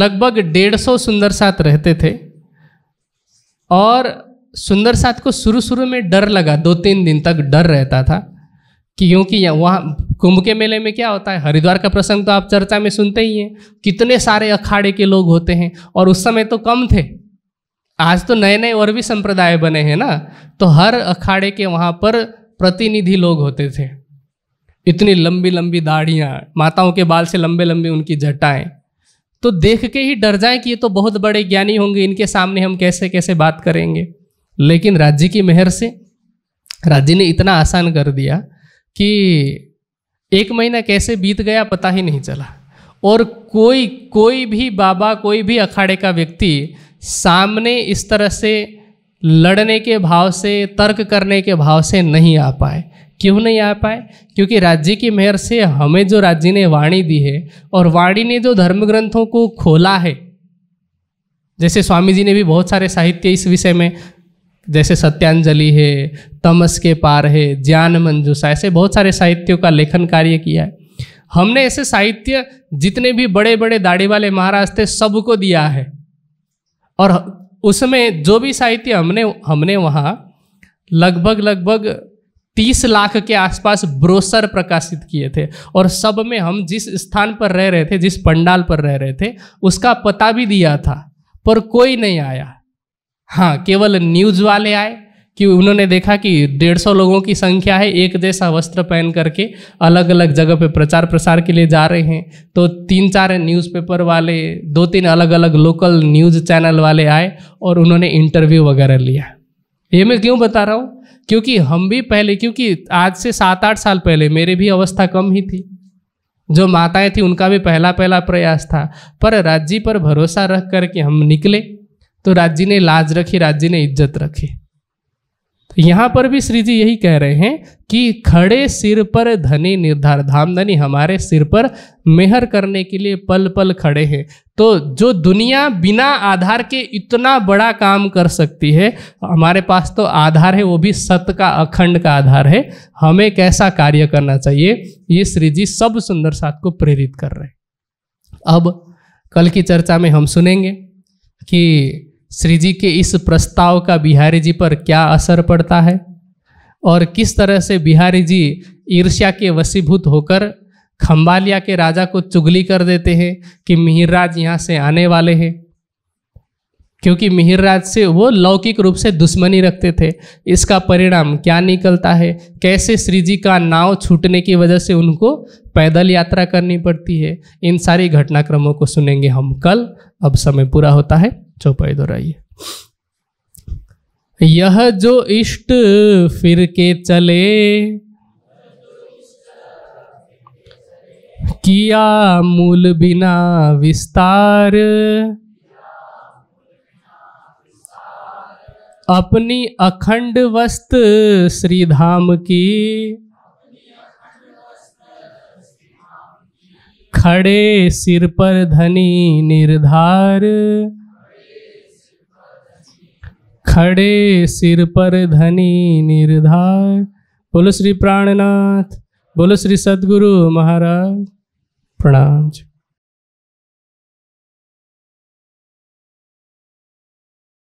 Speaker 1: लगभग डेढ़ सौ सुंदर साथ रहते थे और सुंदर साथ को शुरू शुरू में डर लगा दो तीन दिन तक डर रहता था कि क्योंकि वहाँ कुंभ के मेले में क्या होता है हरिद्वार का प्रसंग तो आप चर्चा में सुनते ही हैं कितने सारे अखाड़े के लोग होते हैं और उस समय तो कम थे आज तो नए नए और भी संप्रदाय बने हैं ना तो हर अखाड़े के वहाँ पर प्रतिनिधि लोग होते थे इतनी लंबी लंबी दाढ़ियाँ माताओं के बाल से लंबे लंबे उनकी जटाएँ तो देख के ही डर जाएं कि ये तो बहुत बड़े ज्ञानी होंगे इनके सामने हम कैसे कैसे बात करेंगे लेकिन राज्य की मेहर से राज्य ने इतना आसान कर दिया कि एक महीना कैसे बीत गया पता ही नहीं चला और कोई कोई भी बाबा कोई भी अखाड़े का व्यक्ति सामने इस तरह से लड़ने के भाव से तर्क करने के भाव से नहीं आ पाए क्यों नहीं आ पाए क्योंकि राज्य की मेहर से हमें जो राज्य ने वाणी दी है और वाणी ने जो धर्म ग्रंथों को खोला है जैसे स्वामी जी ने भी बहुत सारे साहित्य इस विषय में जैसे सत्यांजलि है तमस के पार है ज्ञान मंजूषा ऐसे बहुत सारे साहित्यों का लेखन कार्य किया है हमने ऐसे साहित्य जितने भी बड़े बड़े दाढ़ी वाले महाराज थे सबको दिया है और उसमें जो भी साहित्य हमने हमने वहाँ लगभग लगभग तीस लाख के आसपास ब्रोशर प्रकाशित किए थे और सब में हम जिस स्थान पर रह रहे थे जिस पंडाल पर रह रहे थे उसका पता भी दिया था पर कोई नहीं आया हाँ केवल न्यूज वाले आए कि उन्होंने देखा कि डेढ़ सौ लोगों की संख्या है एक जैसा वस्त्र पहन करके अलग अलग जगह पे प्रचार प्रसार के लिए जा रहे हैं तो तीन चार न्यूज़पेपर वाले दो तीन अलग अलग लोकल न्यूज़ चैनल वाले आए और उन्होंने इंटरव्यू वगैरह लिया ये मैं क्यों बता रहा हूँ क्योंकि हम भी पहले क्योंकि आज से सात आठ साल पहले मेरे भी अवस्था कम ही थी जो माताएं थी उनका भी पहला पहला प्रयास था पर राज्य पर भरोसा रख करके हम निकले तो राज्य ने लाज रखी राज्य ने इज्जत रखी तो यहाँ पर भी श्री जी यही कह रहे हैं कि खड़े सिर पर धनी निर्धार धाम धनी हमारे सिर पर मेहर करने के लिए पल पल खड़े हैं तो जो दुनिया बिना आधार के इतना बड़ा काम कर सकती है हमारे पास तो आधार है वो भी सत का अखंड का आधार है हमें कैसा कार्य करना चाहिए ये श्री जी सब सुंदर साथ को प्रेरित कर रहे हैं अब कल की चर्चा में हम सुनेंगे कि श्री जी के इस प्रस्ताव का बिहारी जी पर क्या असर पड़ता है और किस तरह से बिहारी जी ईर्ष्या के वसीभूत होकर खम्बालिया के राजा को चुगली कर देते हैं कि मिहिरराज यहाँ से आने वाले हैं क्योंकि मिहिरराज से वो लौकिक रूप से दुश्मनी रखते थे इसका परिणाम क्या निकलता है कैसे श्री जी का नाव छूटने की वजह से उनको पैदल यात्रा करनी पड़ती है इन सारी घटनाक्रमों को सुनेंगे हम कल अब समय पूरा होता है चौपाई दोहराइए यह जो इष्ट फिर के चले किया मूल बिना विस्तार अपनी अखंड वस्त श्रीधाम की खड़े सिर पर धनी निर्धार खड़े सिर पर धनी निर्धार बोलो श्री प्राणनाथ बोलो श्री सदगुरु महाराज प्रणाम जी